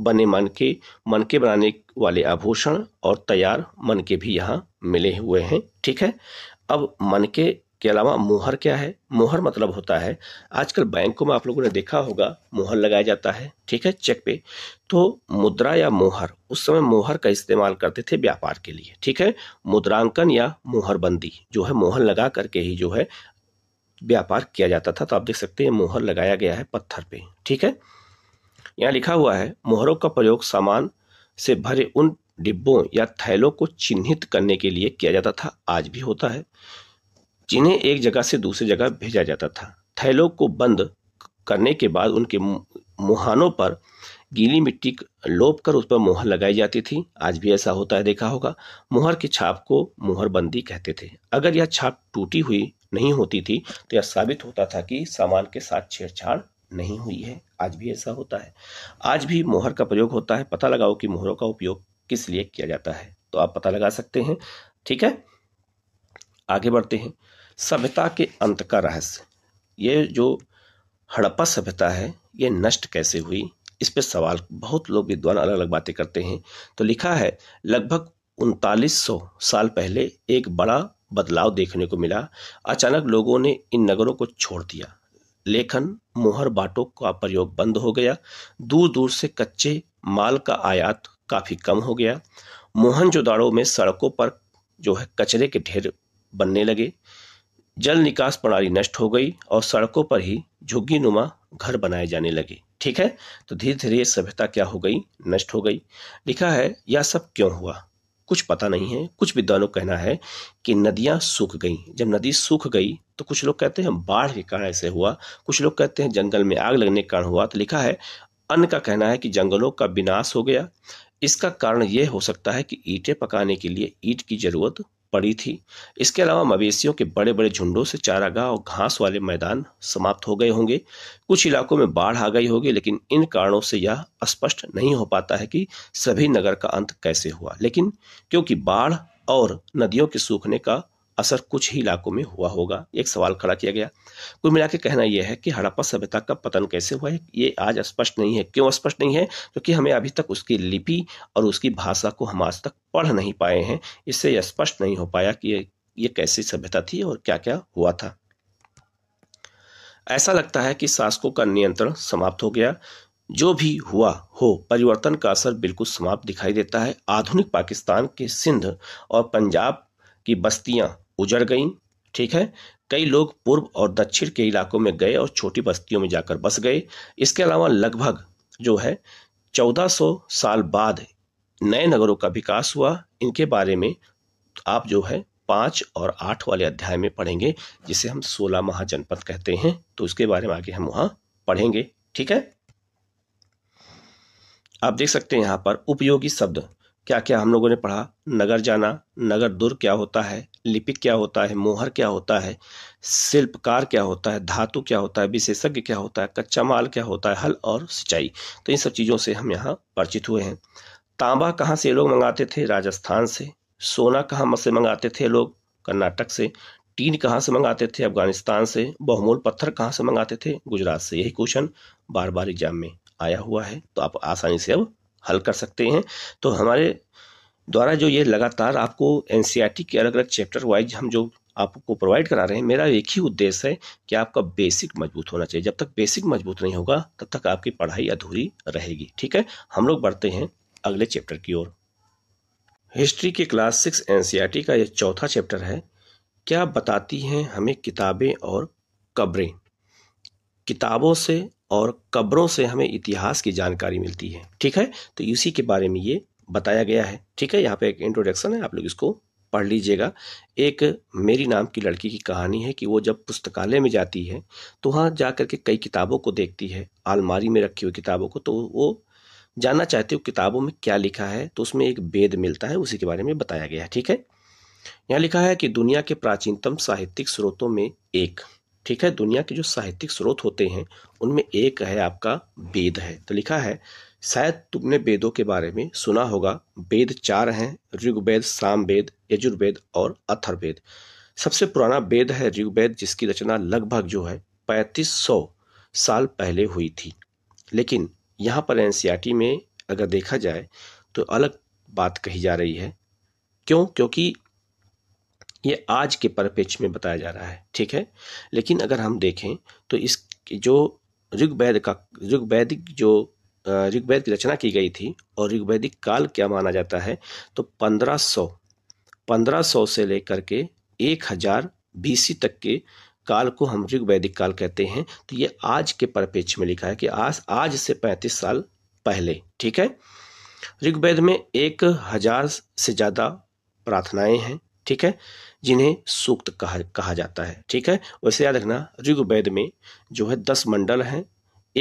बने मन के मन के बनाने वाले आभूषण और तैयार मन के भी यहाँ मिले हुए हैं ठीक है अब मन के के अलावा मोहर क्या है मोहर मतलब होता है आजकल बैंकों में आप लोगों ने देखा होगा मोहर लगाया जाता है ठीक है चेक पे तो मुद्रा या मोहर उस समय मोहर का इस्तेमाल करते थे व्यापार के लिए ठीक है मुद्रांकन या मोहरबंदी जो है मोहर लगा करके ही जो है व्यापार किया जाता था तो आप देख सकते हैं मोहर लगाया गया है पत्थर पे ठीक है यहाँ लिखा हुआ है मोहरों का प्रयोग सामान से भरे उन डिब्बों या थैलों को चिन्हित करने के लिए किया जाता था आज भी होता है जिन्हें एक जगह से दूसरी जगह भेजा जाता था थैलों को बंद करने के बाद उनके मुहानों पर गीली मिट्टी लोप कर उस पर मोहर लगाई जाती थी आज भी ऐसा होता है देखा होगा मोहर की छाप को मोहरबंदी कहते थे अगर यह छाप टूटी हुई नहीं होती थी तो यह साबित होता था कि सामान के साथ छेड़छाड़ नहीं हुई है आज भी ऐसा होता है आज भी मोहर का प्रयोग होता है पता लगाओ कि मोहरों का उपयोग किस लिए किया जाता है तो आप पता लगा सकते हैं ठीक है आगे बढ़ते हैं सभ्यता के अंत का रहस्य ये जो हड़प्पा सभ्यता है ये नष्ट कैसे हुई इस पर सवाल बहुत लोग विद्वान अलग अलग बातें करते हैं तो लिखा है लगभग उनतालीस साल पहले एक बड़ा बदलाव देखने को मिला अचानक लोगों ने इन नगरों को छोड़ दिया लेखन मोहर बाटों का प्रयोग बंद हो गया दूर दूर से कच्चे माल का आयात काफ़ी कम हो गया मोहन जोदाड़ो में सड़कों पर जो है कचरे के ढेर बनने लगे जल निकास प्रणाली नष्ट हो गई और सड़कों पर ही झुग्गी नुमा घर बनाए जाने लगे ठीक है तो धीरे धीरे सभ्यता क्या हो गई नष्ट हो गई लिखा है यह सब क्यों हुआ कुछ पता नहीं है कुछ विद्वानों का कहना है कि नदियां सूख गई जब नदी सूख गई तो कुछ लोग कहते हैं बाढ़ के कारण ऐसे हुआ कुछ लोग कहते हैं जंगल में आग लगने के कारण हुआ तो लिखा है अन्य का कहना है कि जंगलों का विनाश हो गया इसका कारण यह हो सकता है कि ईंटें पकाने के लिए ईंट की जरूरत पड़ी थी इसके अलावा मवेशियों के बड़े बड़े झुंडों से चारागाह और घास वाले मैदान समाप्त हो गए होंगे कुछ इलाकों में बाढ़ आ गई होगी लेकिन इन कारणों से यह स्पष्ट नहीं हो पाता है कि सभी नगर का अंत कैसे हुआ लेकिन क्योंकि बाढ़ और नदियों के सूखने का असर कुछ ही इलाकों में हुआ होगा एक सवाल खड़ा किया गया कुल मिला के कहना यह है कि हड़प्पा सभ्यता का पतन कैसे हुआ है ये आज स्पष्ट नहीं है क्यों स्पष्ट नहीं है क्योंकि हमें अभी तक उसकी लिपि और उसकी भाषा को हम आज तक पढ़ नहीं पाए हैं इससे यह स्पष्ट नहीं हो पाया कि ये कैसी सभ्यता थी और क्या क्या हुआ था ऐसा लगता है कि शासकों का नियंत्रण समाप्त हो गया जो भी हुआ हो परिवर्तन का असर बिल्कुल समाप्त दिखाई देता है आधुनिक पाकिस्तान के सिंध और पंजाब की बस्तियां उजड़ गईं ठीक है कई लोग पूर्व और दक्षिण के इलाकों में गए और छोटी बस्तियों में जाकर बस गए इसके अलावा लगभग जो है 1400 साल बाद नए नगरों का विकास हुआ इनके बारे में आप जो है पाँच और आठ वाले अध्याय में पढ़ेंगे जिसे हम सोलह महाजनपद कहते हैं तो उसके बारे में आगे हम वहाँ पढ़ेंगे ठीक है आप देख सकते हैं यहाँ पर उपयोगी शब्द क्या क्या हम लोगों ने पढ़ा नगर जाना नगर दूर क्या होता है लिपिक क्या होता है मोहर क्या होता है शिल्पकार क्या होता है धातु क्या होता है विशेषज्ञ क्या होता है कच्चा माल क्या होता है हल और सिंचाई तो इन सब चीज़ों से हम यहाँ परिचित हुए हैं तांबा कहाँ से लोग मंगाते थे राजस्थान से सोना कहाँ से मंगाते थे लोग कर्नाटक से टीन कहाँ से मंगाते थे अफगानिस्तान से बहुमूल पत्थर कहाँ से मंगाते थे गुजरात से यही क्वेश्चन बार बार एग्जाम में आया हुआ है तो आप आसानी से अब हल कर सकते हैं तो हमारे द्वारा जो ये लगातार आपको एन e के अलग अलग चैप्टर वाइज हम जो आपको प्रोवाइड करा रहे हैं मेरा एक ही उद्देश्य है कि आपका बेसिक मजबूत होना चाहिए जब तक बेसिक मजबूत नहीं होगा तब तक आपकी पढ़ाई अधूरी रहेगी ठीक है हम लोग बढ़ते हैं अगले चैप्टर की ओर हिस्ट्री के क्लास सिक्स एन का यह चौथा चैप्टर है क्या बताती हैं हमें किताबें और कब्रें किताबों से और कब्रों से हमें इतिहास की जानकारी मिलती है ठीक है तो इसी के बारे में ये बताया गया है ठीक है यहाँ पे एक इंट्रोडक्शन है आप लोग इसको पढ़ लीजिएगा एक मेरी नाम की लड़की की कहानी है कि वो जब पुस्तकालय में जाती है तो वहाँ जा के कई किताबों को देखती है आलमारी में रखी हुई किताबों को तो वो जानना चाहती हो किताबों में क्या लिखा है तो उसमें एक वेद मिलता है उसी के बारे में बताया गया है ठीक है यहाँ लिखा है कि दुनिया के प्राचीनतम साहित्यिक स्रोतों में एक ठीक है दुनिया के जो साहित्यिक स्रोत होते हैं उनमें एक है आपका वेद है तो लिखा है शायद तुमने वेदों के बारे में सुना होगा वेद चार हैं ऋग्वेद सामवेद यजुर्वेद और अथर्वेद सबसे पुराना वेद है ऋग्वेद जिसकी रचना लगभग जो है पैंतीस सौ साल पहले हुई थी लेकिन यहाँ पर एनसीईआरटी में अगर देखा जाए तो अलग बात कही जा रही है क्यों क्योंकि ये आज के परिपेक्ष में बताया जा रहा है ठीक है लेकिन अगर हम देखें तो इस जो ऋग्वैद का ऋग्वैदिक जो ऋग्वैद की रचना की गई थी और ऋग्वैदिक काल क्या माना जाता है तो पंद्रह सौ पंद्रह सौ से लेकर के एक हजार बीसी तक के काल को हम ऋग्वैदिक काल कहते हैं तो ये आज के परिपेक्ष में लिखा है कि आज आज से पैंतीस साल पहले ठीक है ऋग्वेद में एक हजार से ज़्यादा प्रार्थनाएं हैं ठीक है जिन्हें सूक्त कहा कहा जाता है ठीक है वैसे याद रखना ऋग्वेद में जो है दस मंडल हैं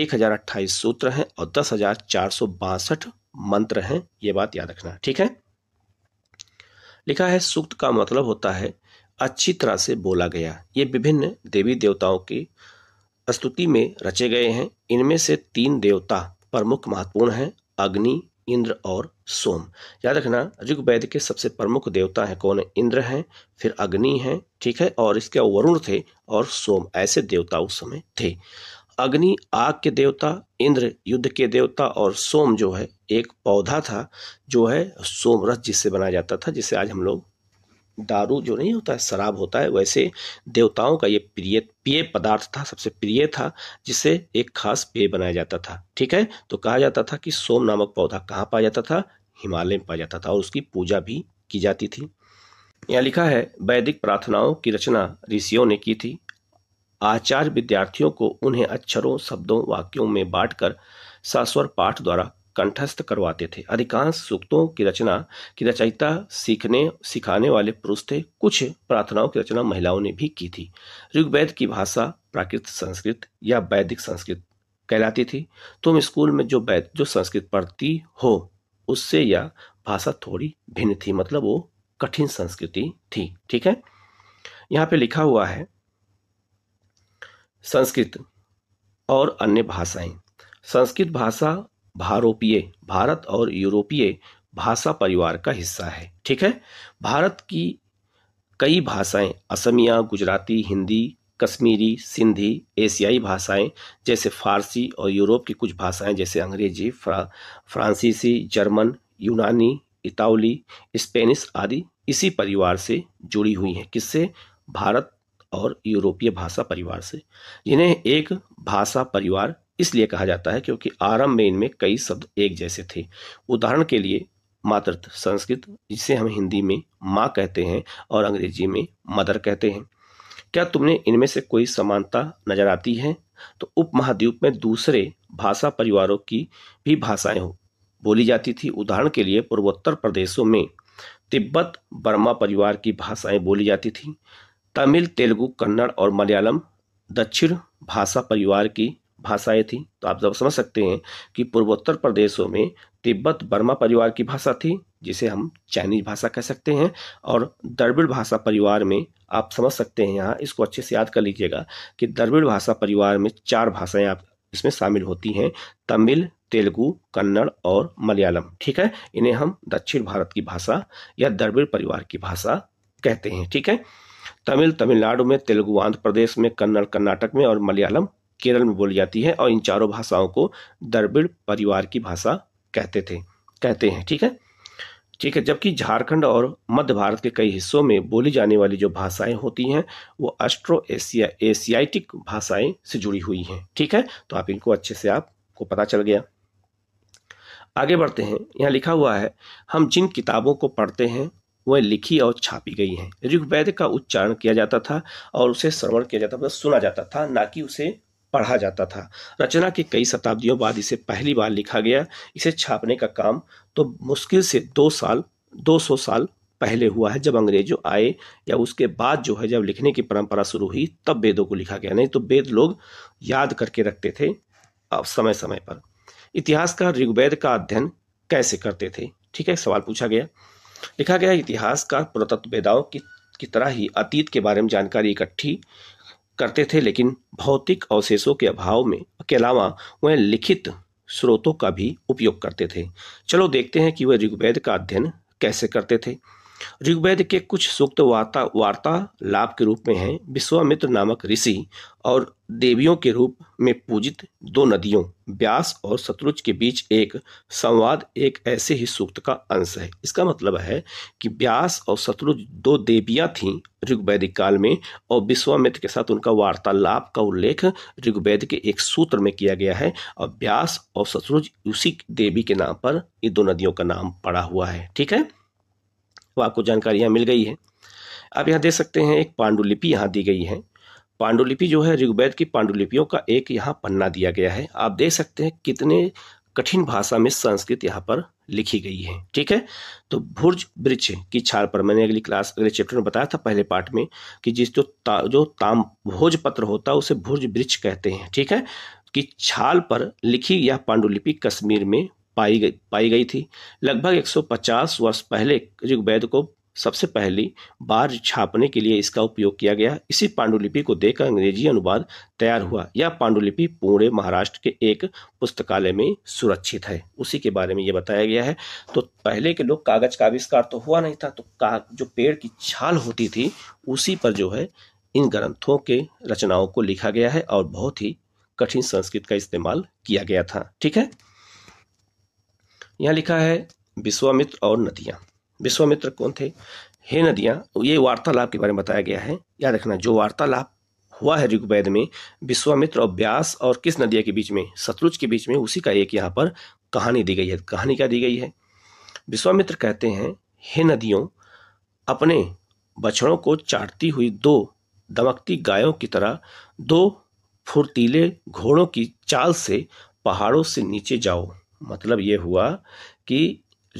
एक हजार अट्ठाईस सूत्र हैं और दस हजार चार सौ बासठ मंत्र हैं ये बात याद रखना ठीक है लिखा है सूक्त का मतलब होता है अच्छी तरह से बोला गया ये विभिन्न देवी देवताओं की स्तुति में रचे गए हैं इनमें से तीन देवता प्रमुख महत्वपूर्ण हैं अग्नि इंद्र और सोम याद रखना ऋग्वेद के सबसे प्रमुख देवता हैं कौन है? इंद्र हैं फिर अग्नि हैं ठीक है और इसके वरुण थे और सोम ऐसे देवता उस समय थे अग्नि आग के देवता इंद्र युद्ध के देवता और सोम जो है एक पौधा था जो है सोमरस जिससे बनाया जाता था जिसे आज हम लोग दारू जो नहीं होता है शराब होता है वैसे देवताओं का ये प्रिय पेय पदार्थ था सबसे प्रिय था जिसे एक खास पेय बनाया जाता था ठीक है तो कहा जाता था कि सोम नामक पौधा कहाँ पाया जाता था हिमालय में पाया जाता था और उसकी पूजा भी की जाती थी यहाँ लिखा है वैदिक प्रार्थनाओं की रचना ऋषियों ने की थी आचार्य विद्यार्थियों को उन्हें अक्षरों शब्दों वाक्यों में बांटकर सास्वर पाठ द्वारा कंठस्थ करवाते थे अधिकांश सूक्तों की रचना की रचयिता सीखने सिखाने वाले पुरुष थे कुछ प्रार्थनाओं की रचना महिलाओं ने भी की थी ऋग्वेद की भाषा प्राकृत संस्कृत या वैदिक संस्कृत कहलाती थी तुम स्कूल में जो वैद जो संस्कृत पढ़ती हो उससे यह भाषा थोड़ी भिन्न थी मतलब वो कठिन संस्कृति थी ठीक है यहाँ पे लिखा हुआ है संस्कृत और अन्य भाषाएं संस्कृत भाषा भारोपीय भारत और यूरोपीय भाषा परिवार का हिस्सा है ठीक है भारत की कई भाषाएं असमिया गुजराती हिंदी कश्मीरी सिंधी एशियाई भाषाएं जैसे फारसी और यूरोप की कुछ भाषाएं जैसे अंग्रेजी फ्रा, फ्रांसीसी जर्मन यूनानी इतावली स्पेनिश आदि इसी परिवार से जुड़ी हुई हैं किससे भारत और यूरोपीय भाषा परिवार से जिन्हें एक भाषा परिवार इसलिए कहा जाता है क्योंकि आरंभ में इनमें कई शब्द एक जैसे थे उदाहरण के लिए मातृत्व संस्कृत जिसे हम हिंदी में माँ कहते हैं और अंग्रेजी में मदर कहते हैं क्या तुमने इनमें से कोई समानता नजर आती है तो उपमहाद्वीप में दूसरे भाषा परिवारों की भी भाषाएं बोली जाती थी उदाहरण के लिए पूर्वोत्तर प्रदेशों में तिब्बत बर्मा परिवार की भाषाएं बोली जाती थी तमिल तेलुगु कन्नड़ और मलयालम दक्षिण भाषा परिवार की भाषाएं थी तो आप जब समझ सकते हैं कि पूर्वोत्तर प्रदेशों में तिब्बत बर्मा परिवार की भाषा थी जिसे हम चाइनीज भाषा कह सकते हैं और द्रविड़ भाषा परिवार में आप समझ सकते हैं यहाँ इसको अच्छे से याद कर लीजिएगा कि द्रविड़ भाषा परिवार में चार भाषाएं आप इसमें शामिल होती हैं तमिल तेलुगु कन्नड़ और मलयालम ठीक है इन्हें हम दक्षिण भारत की भाषा या द्रविड़ परिवार की भाषा कहते हैं ठीक है तमिल तमिलनाडु में तेलुगु आंध्र प्रदेश में कन्नड़ कर्नाटक में और मलयालम केरल में बोली जाती है और इन चारों भाषाओं को द्रविड़ परिवार की भाषा कहते थे कहते हैं ठीक है ठीक है जबकि झारखंड और मध्य भारत के कई हिस्सों में बोली जाने वाली जो भाषाएं होती हैं वो अस्ट्रो एशिया एशियाटिक भाषाएं से जुड़ी हुई हैं ठीक है तो आप इनको अच्छे से आपको पता चल गया आगे बढ़ते हैं यहाँ लिखा हुआ है हम जिन किताबों को पढ़ते हैं वह लिखी और छापी गई हैं ऋग्वेद का उच्चारण किया जाता था और उसे श्रवण किया जाता था सुना जाता था ना कि उसे पढ़ा जाता था रचना के कई शताब्दियों बाद इसे पहली बार लिखा गया इसे छापने का काम तो मुश्किल से दो साल दो सौ साल पहले हुआ है जब अंग्रेजों आए या उसके बाद जो है जब लिखने की परंपरा शुरू हुई तब वेदों को लिखा गया नहीं तो वेद लोग याद करके रखते थे अब समय समय पर इतिहास का ऋग्वेद का अध्ययन कैसे करते थे ठीक है सवाल पूछा गया लिखा गया इतिहासकार पुरातत्व वेदाओं की की तरह ही अतीत के बारे में जानकारी इकट्ठी करते थे लेकिन भौतिक अवशेषों के अभाव में के अलावा वह लिखित स्रोतों का भी उपयोग करते थे चलो देखते हैं कि वह ऋग्वेद का अध्ययन कैसे करते थे ऋग्वेद के कुछ सूक्त वार्ता वार्ता लाभ के रूप में हैं विश्वामित्र नामक ऋषि और देवियों के रूप में पूजित दो नदियों ब्यास और सतलुज के बीच एक संवाद एक ऐसे ही सूक्त का अंश है इसका मतलब है कि ब्यास और सतलुज दो देवियां थीं ऋग्वैदिक काल में और विश्वामित्र के साथ उनका वार्तालाप का उल्लेख ऋग्वेद के एक सूत्र में किया गया है और ब्यास और सतलुज उसी देवी के नाम पर इन दो नदियों का नाम पड़ा हुआ है ठीक है वो तो आपको यहाँ मिल गई है आप यहाँ देख सकते हैं एक पांडुलिपि यहाँ दी गई है पांडुलिपि जो है ऋग्वेद की पांडुलिपियों का एक यहाँ पन्ना दिया गया है आप देख सकते हैं कितने कठिन भाषा में संस्कृत यहाँ पर लिखी गई है ठीक है तो भुर्ज वृक्ष की छाल पर मैंने अगली क्लास अगले चैप्टर में बताया था पहले पार्ट में कि जिस जो ता, जो ताम भोज पत्र होता है उसे भुर्ज वृक्ष कहते हैं ठीक है कि छाल पर लिखी यह पांडुलिपि कश्मीर में पाई गई पाई गई थी लगभग 150 वर्ष पहले ऋग्वेद को सबसे पहली बार छापने के लिए इसका उपयोग किया गया इसी पांडुलिपि को देखकर अंग्रेजी अनुवाद तैयार हुआ यह पांडुलिपि पूरे महाराष्ट्र के एक पुस्तकालय में सुरक्षित है उसी के बारे में यह बताया गया है तो पहले के लोग कागज का आविष्कार तो हुआ नहीं था तो का जो पेड़ की छाल होती थी उसी पर जो है इन ग्रंथों के रचनाओं को लिखा गया है और बहुत ही कठिन संस्कृत का इस्तेमाल किया गया था ठीक है यहाँ लिखा है विश्वामित्र और नदियाँ विश्वामित्र कौन थे हे नदियाँ ये वार्तालाप के बारे में बताया गया है याद रखना जो वार्तालाप हुआ है ऋग्वेद में विश्वामित्र और व्यास और किस नदिया के बीच में सतलुज के बीच में उसी का एक यहाँ पर कहानी दी गई है कहानी क्या दी गई है विश्वामित्र कहते हैं हे नदियों अपने बछड़ों को चाटती हुई दो दमकती गायों की तरह दो फुर्तीले घोड़ों की चाल से पहाड़ों से नीचे जाओ मतलब ये हुआ कि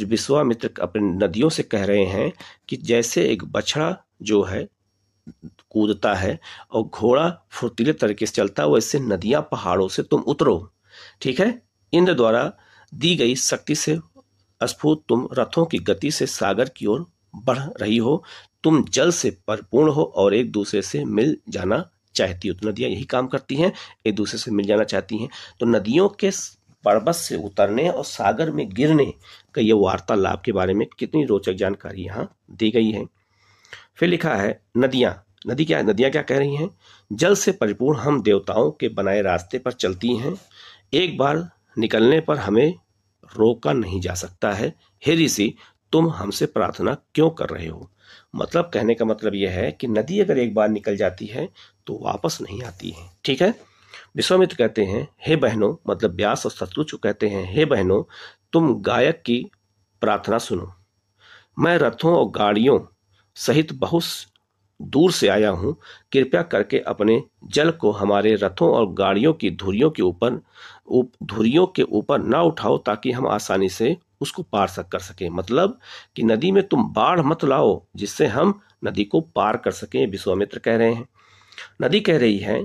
विश्वामित्र अपने नदियों से कह रहे हैं कि जैसे एक बछड़ा जो है कूदता है और घोड़ा फुर्तीले तरीके से चलता है वैसे नदियाँ पहाड़ों से तुम उतरो ठीक है इंद्र द्वारा दी गई शक्ति से स्फूत तुम रथों की गति से सागर की ओर बढ़ रही हो तुम जल से परिपूर्ण हो और एक दूसरे से मिल जाना चाहती हो तो नदियाँ यही काम करती हैं एक दूसरे से मिल जाना चाहती हैं तो नदियों के पर्वत से उतरने और सागर में गिरने का यह वार्तालाप के बारे में कितनी रोचक जानकारी यहाँ दी गई है फिर लिखा है नदियाँ नदी क्या नदियाँ क्या कह रही हैं जल से परिपूर्ण हम देवताओं के बनाए रास्ते पर चलती हैं एक बार निकलने पर हमें रोका नहीं जा सकता है हे ऋषि तुम हमसे प्रार्थना क्यों कर रहे हो मतलब कहने का मतलब यह है कि नदी अगर एक बार निकल जाती है तो वापस नहीं आती है ठीक है विश्वामित्र कहते हैं हे बहनों मतलब व्यास और शत्रुचु कहते हैं हे बहनों तुम गायक की प्रार्थना सुनो मैं रथों और गाड़ियों सहित बहुत दूर से आया हूँ कृपया करके अपने जल को हमारे रथों और गाड़ियों की धुरियों के ऊपर धुरियों के ऊपर ना उठाओ ताकि हम आसानी से उसको पार सक कर सकें मतलब कि नदी में तुम बाढ़ मत लाओ जिससे हम नदी को पार कर सकें विश्वामित्र कह रहे हैं नदी कह रही है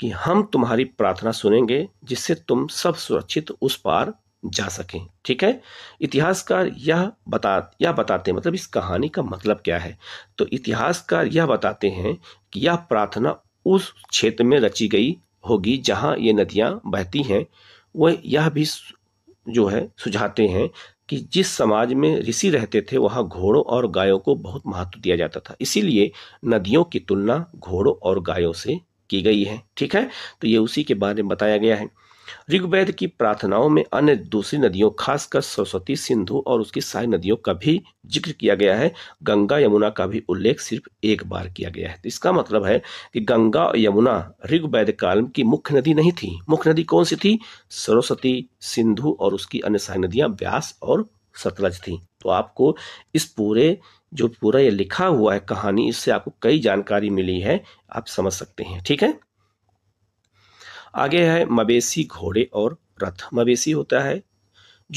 कि हम तुम्हारी प्रार्थना सुनेंगे जिससे तुम सब सुरक्षित उस पार जा सकें ठीक है इतिहासकार यह बता यह बताते हैं मतलब इस कहानी का मतलब क्या है तो इतिहासकार यह बताते हैं कि यह प्रार्थना उस क्षेत्र में रची गई होगी जहाँ ये नदियाँ बहती हैं वह यह भी जो है सुझाते हैं कि जिस समाज में ऋषि रहते थे वहाँ घोड़ों और गायों को बहुत महत्व दिया जाता था इसीलिए नदियों की तुलना घोड़ों और गायों से की गई है ठीक है तो ये उसी के बारे में बताया गया है ऋग्वेद की प्रार्थनाओं में अन्य दूसरी नदियों खासकर सरस्वती सिंधु और उसकी सारी नदियों का भी जिक्र किया गया है गंगा यमुना का भी उल्लेख सिर्फ एक बार किया गया है तो इसका मतलब है कि गंगा और यमुना ऋग्वेद काल की मुख्य नदी नहीं थी मुख्य नदी कौन सी थी सरस्वती सिंधु और उसकी अन्य सारी नदियां व्यास और सतलज थी तो आपको इस पूरे जो पूरा ये लिखा हुआ है कहानी इससे आपको कई जानकारी मिली है आप समझ सकते हैं ठीक है आगे है मवेशी घोड़े और रथ मवेशी होता है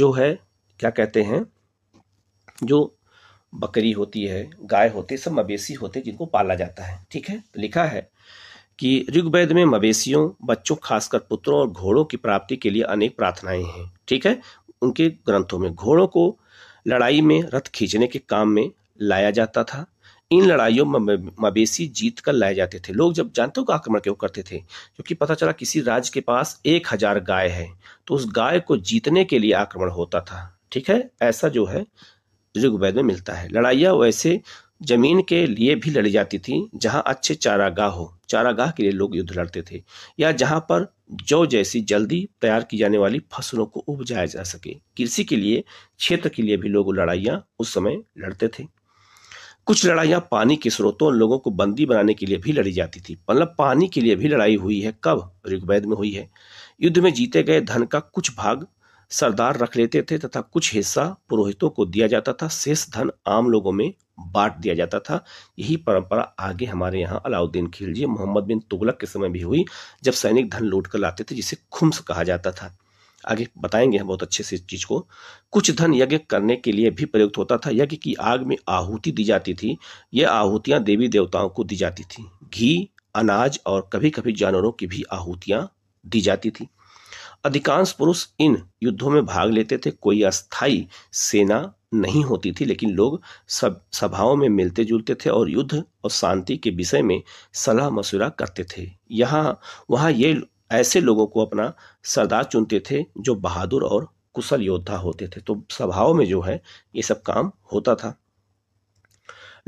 जो है क्या कहते हैं जो बकरी होती है गाय होते सब मवेशी होते जिनको पाला जाता है ठीक है तो लिखा है कि ऋग्वेद में मवेशियों बच्चों खासकर पुत्रों और घोड़ों की प्राप्ति के लिए अनेक प्रार्थनाएं हैं ठीक है उनके ग्रंथों में घोड़ों को लड़ाई में रथ खींचने के काम में लाया जाता था इन लड़ाइयों में मवेशी जीत कर लाए जाते थे लोग जब जानते हो आक्रमण क्यों करते थे क्योंकि पता चला किसी राज्य के पास एक हजार गाय है तो उस गाय को जीतने के लिए आक्रमण होता था ठीक है ऐसा जो है ऋग्वेद में मिलता है लड़ाइया वैसे जमीन के लिए भी लड़ी जाती थी जहां अच्छे चारागाह हो चारागाह के लिए लोग युद्ध लड़ते थे या जहां पर जो जैसी जल्दी तैयार की जाने वाली फसलों को उपजाया जा सके कृषि के लिए क्षेत्र के लिए भी लोग लड़ाइयाँ उस समय लड़ते थे कुछ लड़ाइयाँ पानी के स्रोतों लोगों को बंदी बनाने के लिए भी लड़ी जाती थी मतलब पानी के लिए भी लड़ाई हुई है कब ऋग्वेद में हुई है युद्ध में जीते गए धन का कुछ भाग सरदार रख लेते थे तथा कुछ हिस्सा पुरोहितों को दिया जाता था शेष धन आम लोगों में बांट दिया जाता था यही परंपरा आगे हमारे यहाँ अलाउद्दीन खिलजी मोहम्मद बिन तुगलक के समय भी हुई जब सैनिक धन लूट कर लाते थे जिसे खुम्स कहा जाता था आगे बताएंगे हम बहुत अच्छे से इस चीज को कुछ धन यज्ञ करने के लिए भी प्रयुक्त होता था यज्ञ की आग में आहुति दी जाती थी यह आहुतियां देवी देवताओं को दी जाती थी घी अनाज और कभी कभी जानवरों की भी आहुतियां दी जाती थी अधिकांश पुरुष इन युद्धों में भाग लेते थे कोई अस्थाई सेना नहीं होती थी लेकिन लोग सब सभाओं में मिलते जुलते थे और युद्ध और शांति के विषय में सलाह मशुरा करते थे यहाँ वहाँ ये ऐसे लोगों को अपना सरदार चुनते थे जो बहादुर और कुशल योद्धा होते थे तो स्वभाव में जो है ये सब काम होता था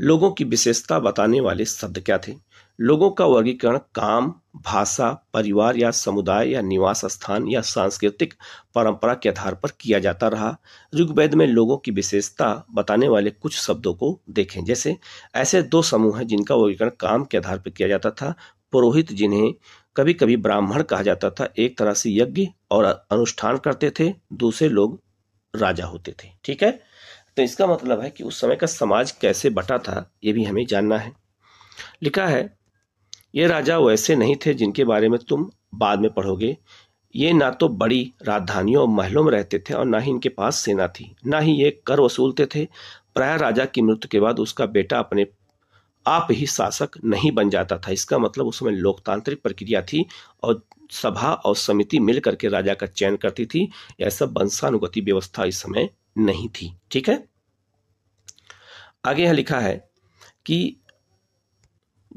लोगों की विशेषता बताने वाले शब्द क्या थे लोगों का वर्गीकरण काम भाषा परिवार या समुदाय या निवास स्थान या सांस्कृतिक परंपरा के आधार पर किया जाता रहा ऋग्वेद में लोगों की विशेषता बताने वाले कुछ शब्दों को देखें जैसे ऐसे दो समूह हैं जिनका वर्गीकरण काम के आधार पर किया जाता था पुरोहित जिन्हें कभी कभी ब्राह्मण कहा जाता था एक तरह से यज्ञ और अनुष्ठान करते थे दूसरे लोग राजा होते थे ठीक है तो इसका मतलब है कि उस समय का समाज कैसे बटा था ये भी हमें जानना है लिखा है ये राजा वैसे नहीं थे जिनके बारे में तुम बाद में पढ़ोगे ये ना तो बड़ी राजधानियों और महलों में रहते थे और ना ही इनके पास सेना थी ना ही ये कर वसूलते थे प्राय राजा की मृत्यु के बाद उसका बेटा अपने आप ही शासक नहीं बन जाता था इसका मतलब उस समय लोकतांत्रिक प्रक्रिया थी और सभा और समिति मिल करके राजा का चयन करती थी ऐसा वंशानुगति व्यवस्था इस समय नहीं थी ठीक है आगे यहां लिखा है कि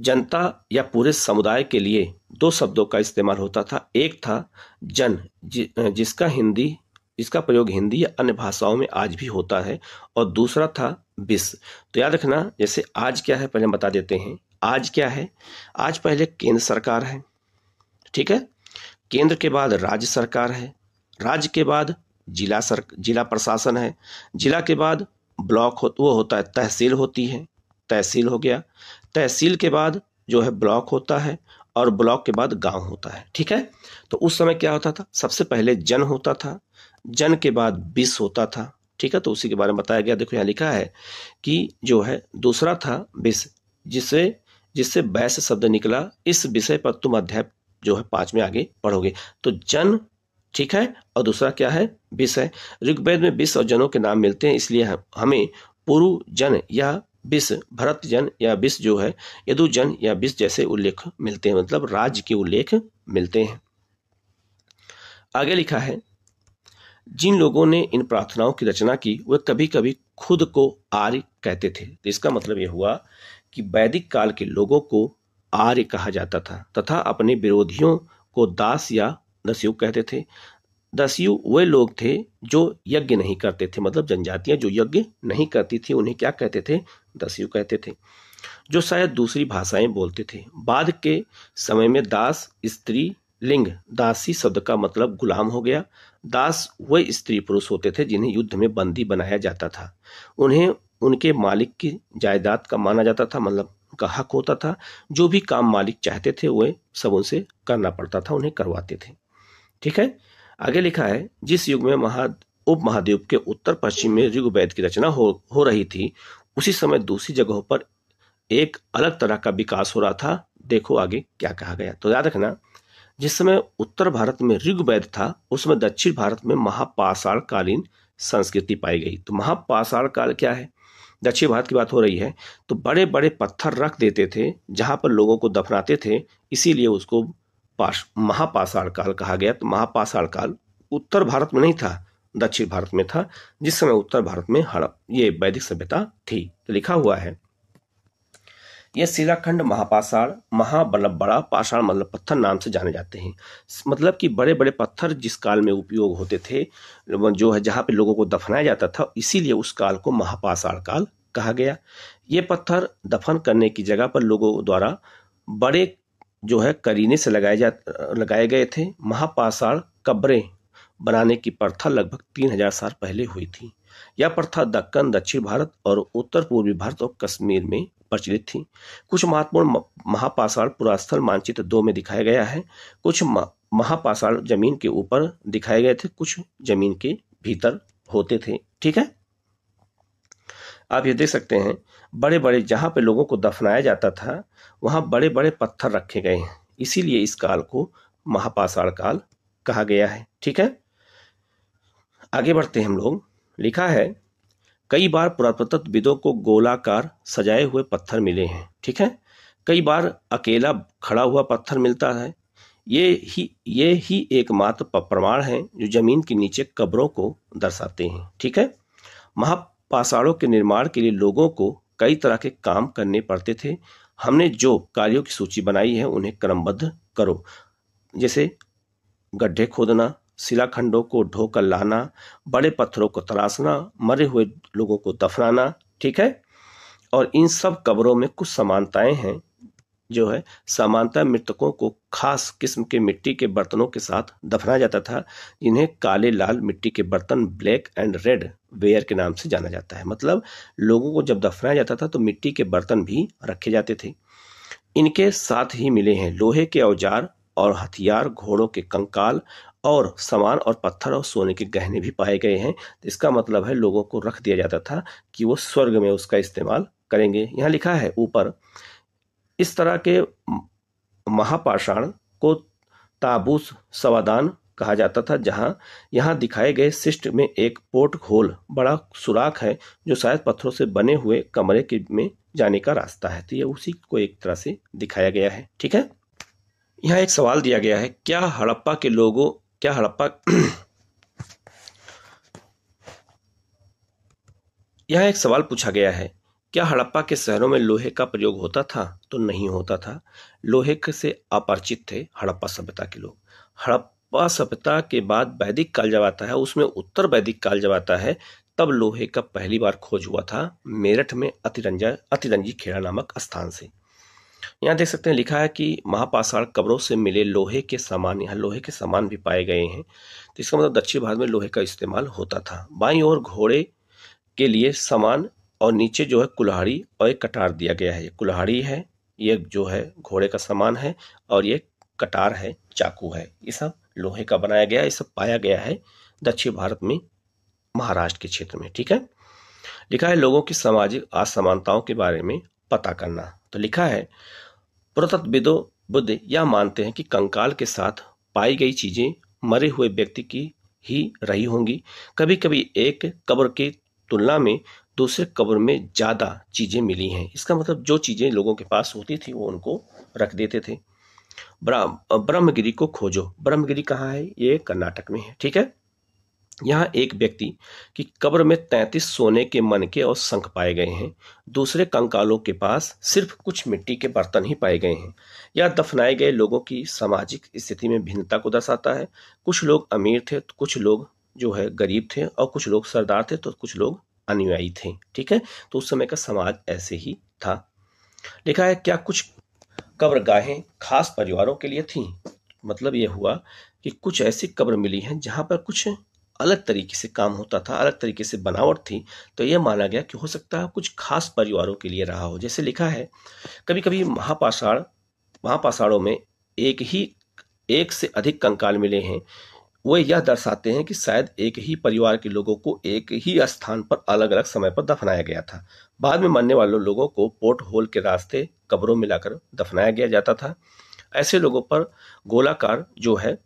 जनता या पूरे समुदाय के लिए दो शब्दों का इस्तेमाल होता था एक था जन जि, जिसका हिंदी इसका प्रयोग हिंदी या अन्य भाषाओं में आज भी होता है और दूसरा था बिस तो याद रखना जैसे आज क्या है पहले हम बता देते हैं आज क्या है आज पहले केंद्र सरकार है ठीक है केंद्र के बाद राज्य सरकार है राज्य के बाद जिला सर जिला प्रशासन है जिला के बाद ब्लॉक हो वो होता है तहसील होती है तहसील हो गया तहसील के बाद जो है ब्लॉक होता है और ब्लॉक के बाद गांव होता है ठीक है तो उस समय क्या होता था सबसे पहले जन होता था जन के बाद बिस होता था ठीक है तो उसी के बारे में बताया गया देखो यहाँ लिखा है कि जो है दूसरा था बिस जिससे जिससे बैस शब्द निकला इस विषय पर तुम अध्याय जो है पांच में आगे पढ़ोगे तो जन ठीक है और दूसरा क्या है विष है ऋग्वेद में विष और जनों के नाम मिलते हैं इसलिए हमें पुरु जन या विष भरत जन या विष जो है यदु जन या बिस जैसे उल्लेख मिलते हैं मतलब राज्य के उल्लेख मिलते हैं आगे लिखा है जिन लोगों ने इन प्रार्थनाओं की रचना की वे कभी कभी खुद को आर्य कहते थे तो इसका मतलब यह हुआ कि वैदिक काल के लोगों को आर्य कहा जाता था तथा अपने विरोधियों को दास या दस्यु कहते थे दस्यु वे लोग थे जो यज्ञ नहीं करते थे मतलब जनजातियां जो यज्ञ नहीं करती थी उन्हें क्या कहते थे दस्यु कहते थे जो शायद दूसरी भाषाएं बोलते थे बाद के समय में दास स्त्री लिंग दासी शब्द का मतलब गुलाम हो गया दास वह स्त्री पुरुष होते थे जिन्हें युद्ध में बंदी बनाया जाता था उन्हें उनके मालिक की जायदाद का माना जाता था मतलब उनका हक होता था जो भी काम मालिक चाहते थे वह सब उनसे करना पड़ता था उन्हें करवाते थे ठीक है आगे लिखा है जिस युग में महा उप महाद्वीप के उत्तर पश्चिम में ऋग्वेद की रचना हो हो रही थी उसी समय दूसरी जगहों पर एक अलग तरह का विकास हो रहा था देखो आगे क्या कहा गया तो याद रखना जिस समय उत्तर भारत में ऋग्वैद था उस समय दक्षिण भारत में महापाषाण कालीन संस्कृति पाई गई तो महापाषाण काल क्या है दक्षिण भारत की बात हो रही है तो बड़े बड़े पत्थर रख देते थे जहां पर लोगों को दफनाते थे इसीलिए उसको पाश महापाषाण काल कहा गया तो महापाषाण काल उत्तर भारत में नहीं था दक्षिण भारत में था जिस समय उत्तर भारत में हड़प ये वैदिक सभ्यता थी तो लिखा हुआ है यह शिलाखंड महापाषाण महाबलब बड़ा पाषाण मतलब पत्थर नाम से जाने जाते हैं मतलब कि बड़े बड़े पत्थर जिस काल में उपयोग होते थे जो है जहाँ पे लोगों को दफनाया जाता था इसीलिए उस काल को महापाषाण काल कहा गया ये पत्थर दफन करने की जगह पर लोगों द्वारा बड़े जो है करीने से लगाए जा लगाए गए थे महापाषाण कब्रें बनाने की प्रथा लगभग तीन हजार साल पहले हुई थी यह प्रथा दक्कन दक्षिण भारत और उत्तर पूर्वी भारत और कश्मीर में प्रचलित थी कुछ महत्वपूर्ण महापाषाण पुरास्थल मानचित्र दो में दिखाया गया है कुछ महापाषाण जमीन के ऊपर दिखाए गए थे कुछ जमीन के भीतर होते थे ठीक है आप ये देख सकते हैं बड़े बड़े जहां पे लोगों को दफनाया जाता था वहां बड़े बड़े पत्थर रखे गए हैं इसीलिए इस काल को महापाषाण काल कहा गया है ठीक है आगे बढ़ते हैं हम लोग लिखा है कई बार पुरातत्वविदों को गोलाकार सजाए हुए पत्थर मिले हैं ठीक है कई बार अकेला खड़ा हुआ पत्थर मिलता है ये ही ये ही एकमात्र प्रमाण है जो जमीन के नीचे कब्रों को दर्शाते हैं ठीक है महापाषाणों के निर्माण के लिए लोगों को कई तरह के काम करने पड़ते थे हमने जो कार्यों की सूची बनाई है उन्हें क्रमबद्ध करो जैसे गड्ढे खोदना शिलाखंडों को ढोकर लाना बड़े पत्थरों को तराशना मरे हुए लोगों को दफनाना ठीक है और इन सब कब्रों में कुछ समानताएं हैं जो है समानता मृतकों को खास किस्म के मिट्टी के बर्तनों के साथ दफनाया जाता था इन्हें काले लाल मिट्टी के बर्तन ब्लैक एंड रेड वेयर के नाम से जाना जाता है मतलब लोगों को जब दफनाया जाता था तो मिट्टी के बर्तन भी रखे जाते थे इनके साथ ही मिले हैं लोहे के औजार और हथियार घोड़ों के कंकाल और सामान और पत्थर और सोने के गहने भी पाए गए हैं इसका मतलब है लोगों को रख दिया जाता था कि वो स्वर्ग में उसका इस्तेमाल करेंगे यहाँ लिखा है ऊपर इस तरह के महापाषाण को ताबूस सवादान कहा जाता था जहाँ यहाँ दिखाए गए सिस्ट में एक पोर्ट होल बड़ा सुराख है जो शायद पत्थरों से बने हुए कमरे के में जाने का रास्ता है तो यह उसी को एक तरह से दिखाया गया है ठीक है यहाँ एक सवाल दिया गया है क्या हड़प्पा के लोगों क्या हड़प्पा यह एक सवाल पूछा गया है क्या हड़प्पा के शहरों में लोहे का प्रयोग होता था तो नहीं होता था लोहे से अपरिचित थे हड़प्पा सभ्यता के लोग हड़प्पा सभ्यता के बाद वैदिक काल जब आता है उसमें उत्तर वैदिक काल जब आता है तब लोहे का पहली बार खोज हुआ था मेरठ में अतिरंजा अतिरंजी खेड़ा नामक स्थान से यहाँ देख सकते हैं लिखा है कि महापाषाण कब्रों से मिले लोहे के सामान यहाँ लोहे के सामान भी पाए गए हैं तो इसका मतलब दक्षिण भारत में लोहे का इस्तेमाल होता था बाई और घोड़े के लिए सामान और नीचे जो है कुल्हाड़ी और एक कटार दिया गया है कुल्हाड़ी है ये जो है घोड़े का सामान है और ये कटार है चाकू है ये सब लोहे का बनाया गया ये सब पाया गया है दक्षिण भारत में महाराष्ट्र के क्षेत्र में ठीक है लिखा है लोगों की सामाजिक असमानताओं के बारे में पता करना तो लिखा है पुरातत्वविदो बुद्ध यह मानते हैं कि कंकाल के साथ पाई गई चीजें मरे हुए व्यक्ति की ही रही होंगी कभी कभी एक कब्र की तुलना में दूसरे कब्र में ज़्यादा चीज़ें मिली हैं इसका मतलब जो चीज़ें लोगों के पास होती थी वो उनको रख देते थे ब्रह्मगिरी को खोजो ब्रह्मगिरी कहाँ है ये कर्नाटक में है ठीक है यहाँ एक व्यक्ति की कब्र में तैंतीस सोने के मन के और शंख पाए गए हैं दूसरे कंकालों के पास सिर्फ कुछ मिट्टी के बर्तन ही पाए गए हैं यह दफनाए गए लोगों की सामाजिक स्थिति में भिन्नता को दर्शाता है कुछ लोग अमीर थे तो कुछ लोग जो है गरीब थे और कुछ लोग सरदार थे तो कुछ लोग अनुयायी थे ठीक है तो उस समय का समाज ऐसे ही था लिखा है क्या कुछ कब्र गाहें खास परिवारों के लिए थीं मतलब ये हुआ कि कुछ ऐसी कब्र मिली हैं जहाँ पर कुछ अलग तरीके से काम होता था अलग तरीके से बनावट थी तो यह माना गया कि हो सकता है कुछ खास परिवारों के लिए रहा हो जैसे लिखा है कभी कभी महापाषाण महापाषाणों में एक ही एक से अधिक कंकाल मिले हैं वे यह दर्शाते हैं कि शायद एक ही परिवार के लोगों को एक ही स्थान पर अलग अलग समय पर दफनाया गया था बाद में मरने वालों लोगों को पोर्ट होल के रास्ते कब्रों में लाकर दफनाया गया जाता था ऐसे लोगों पर गोलाकार जो है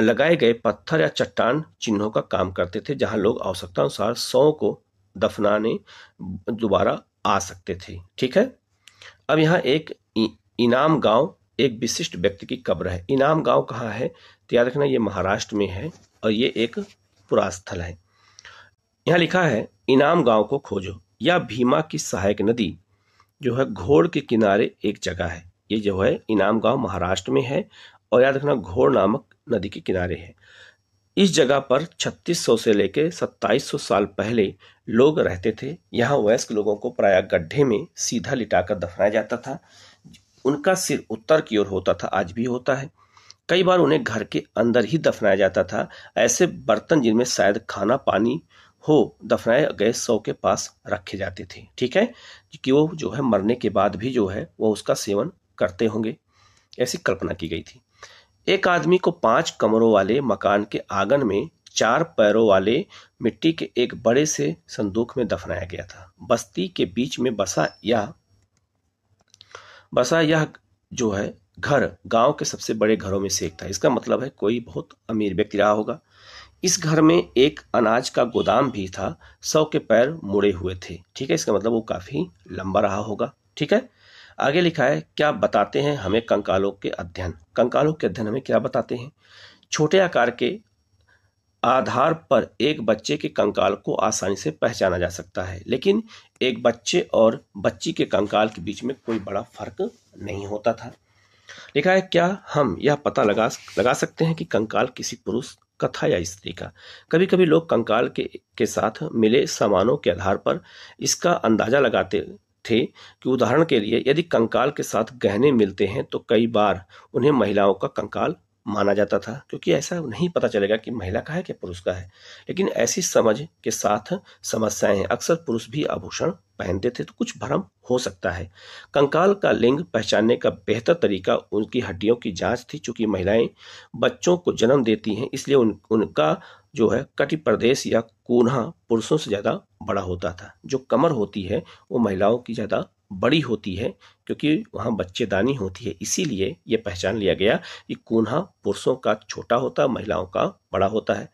लगाए गए पत्थर या चट्टान चिन्हों का काम करते थे जहां लोग आवश्यकता अनुसार सौ को दफनाने दोबारा आ सकते थे ठीक है अब यहाँ एक इनाम गांव एक विशिष्ट व्यक्ति की कब्र है इनाम गांव कहाँ है तो याद रखना ये महाराष्ट्र में है और ये एक पुरास्थल है यहाँ लिखा है इनाम गांव को खोजो या भीमा की सहायक नदी जो है घोड़ के किनारे एक जगह है ये जो है इनाम गांव महाराष्ट्र में है और याद रखना घोड़ नामक नदी के किनारे है इस जगह पर 3600 से लेकर 2700 साल पहले लोग रहते थे यहाँ वयस्क लोगों को प्राय गड्ढे में सीधा लिटाकर दफनाया जाता था उनका सिर उत्तर की ओर होता था आज भी होता है कई बार उन्हें घर के अंदर ही दफनाया जाता था ऐसे बर्तन जिनमें शायद खाना पानी हो दफनाए गए सौ के पास रखे जाते थे ठीक है कि वो जो है मरने के बाद भी जो है वो उसका सेवन करते होंगे ऐसी कल्पना की गई थी एक आदमी को पांच कमरों वाले मकान के आंगन में चार पैरों वाले मिट्टी के एक बड़े से संदूक में दफनाया गया था बस्ती के बीच में बसा यह बसा यह जो है घर गांव के सबसे बड़े घरों में से एक था इसका मतलब है कोई बहुत अमीर व्यक्ति रहा होगा इस घर में एक अनाज का गोदाम भी था सौ के पैर मुड़े हुए थे ठीक है इसका मतलब वो काफ़ी लंबा रहा होगा ठीक है आगे लिखा है क्या बताते हैं हमें कंकालों के अध्ययन कंकालों के अध्ययन हमें क्या बताते हैं छोटे आकार के आधार पर एक बच्चे के कंकाल को आसानी से पहचाना जा सकता है लेकिन एक बच्चे और बच्ची के कंकाल के बीच में कोई बड़ा फर्क नहीं होता था लिखा है क्या हम यह पता लगा लगा सकते हैं कि कंकाल किसी पुरुष का था या स्त्री का कभी कभी लोग कंकाल के के साथ मिले सामानों के आधार पर इसका अंदाजा लगाते थे कि उदाहरण के लिए यदि कंकाल के साथ गहने मिलते हैं तो कई बार उन्हें महिलाओं का कंकाल माना जाता था क्योंकि ऐसा नहीं पता चलेगा कि महिला का है कि पुरुष का है लेकिन ऐसी समझ के साथ समस्याएं हैं अक्सर पुरुष भी आभूषण पहनते थे तो कुछ भ्रम हो सकता है कंकाल का लिंग पहचानने का बेहतर तरीका उनकी हड्डियों की जांच थी चूंकि महिलाएं बच्चों को जन्म देती हैं इसलिए उन, उनका जो है कटि प्रदेश या कोन्हा पुरुषों से ज़्यादा बड़ा होता था जो कमर होती है वो महिलाओं की ज़्यादा बड़ी होती है क्योंकि वहाँ बच्चेदानी होती है इसीलिए ये पहचान लिया गया कि कोन्हा पुरुषों का छोटा होता महिलाओं का बड़ा होता है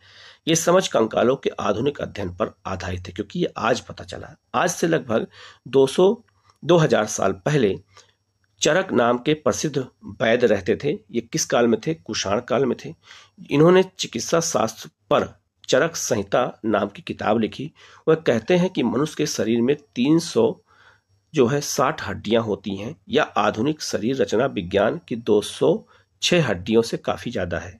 ये समझ कंकालों के आधुनिक अध्ययन पर आधारित है क्योंकि ये आज पता चला आज से लगभग 200 2000 साल पहले चरक नाम के प्रसिद्ध वैद्य रहते थे ये किस काल में थे कुषाण काल में थे इन्होंने चिकित्सा शास्त्र पर चरक संहिता नाम की किताब लिखी वह कहते हैं कि मनुष्य के शरीर में 300 जो है 60 हड्डियां होती हैं या आधुनिक शरीर रचना विज्ञान की 206 हड्डियों से काफ़ी ज़्यादा है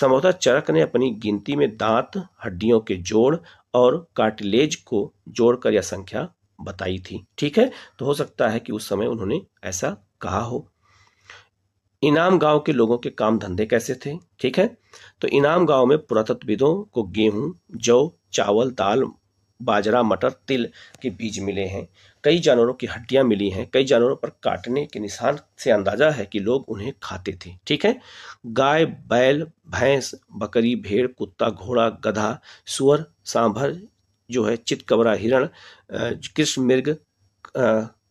संभवतः चरक ने अपनी गिनती में दांत हड्डियों के जोड़ और कार्टिलेज को जोड़कर यह संख्या बताई थी ठीक है तो हो सकता है कि उस समय उन्होंने ऐसा कहा हो इनाम गांव के लोगों के काम धंधे कैसे थे ठीक है तो इनाम गांव में पुरातत्वविदों को गेहूं जौ चावल दाल बाजरा मटर तिल के बीज मिले हैं कई जानवरों की हड्डियां मिली हैं कई जानवरों पर काटने के निशान से अंदाजा है कि लोग उन्हें खाते थे ठीक है गाय बैल भैंस बकरी भेड़ कुत्ता घोड़ा गधा सुअर सांभर जो है चितकबरा हिरण कृष्ण मृग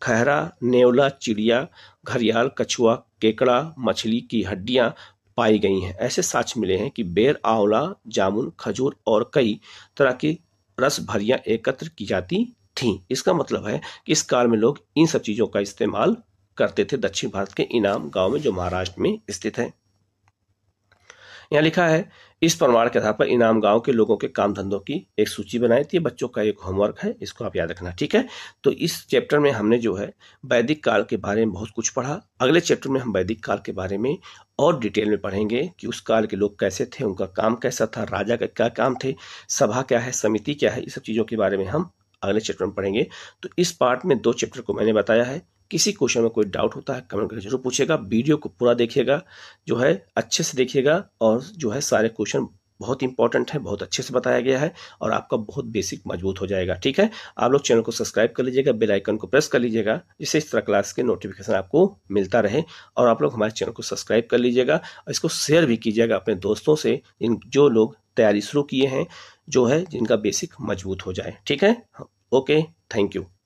खहरा नेवला चिड़िया घरियाल कछुआ केकड़ा मछली की हड्डियां पाई गई हैं ऐसे साक्ष मिले हैं कि बेर आंवला जामुन खजूर और कई तरह की रस भरियाँ एकत्र की जाती थी इसका मतलब है कि इस काल में लोग इन सब चीज़ों का इस्तेमाल करते थे दक्षिण भारत के इनाम गांव में जो महाराष्ट्र में स्थित है यहाँ लिखा है इस प्रमाण के आधार पर इनाम गांव के लोगों के काम धंधों की एक सूची बनाई थी बच्चों का एक होमवर्क है इसको आप याद रखना ठीक है तो इस चैप्टर में हमने जो है वैदिक काल के बारे में बहुत कुछ पढ़ा अगले चैप्टर में हम वैदिक काल के बारे में और डिटेल में पढ़ेंगे कि उस काल के लोग कैसे थे उनका काम कैसा था राजा का क्या काम थे सभा क्या है समिति क्या है इस सब चीज़ों के बारे में हम अगले चैप्टर में पढ़ेंगे तो इस पार्ट में दो चैप्टर को मैंने बताया है किसी क्वेश्चन में कोई डाउट होता है कमेंट करके जरूर पूछेगा वीडियो को पूरा देखिएगा जो है अच्छे से देखिएगा और जो है सारे क्वेश्चन बहुत इंपॉर्टेंट है बहुत अच्छे से बताया गया है और आपका बहुत बेसिक मजबूत हो जाएगा ठीक है आप लोग चैनल को सब्सक्राइब कर लीजिएगा बेल आइकन को प्रेस कर लीजिएगा जिससे इस तरह क्लास के नोटिफिकेशन आपको मिलता रहे और आप लोग हमारे चैनल को सब्सक्राइब कर लीजिएगा और इसको शेयर भी कीजिएगा अपने दोस्तों से इन जो लोग तैयारी शुरू किए हैं जो है जिनका बेसिक मजबूत हो जाए ठीक है ओके थैंक यू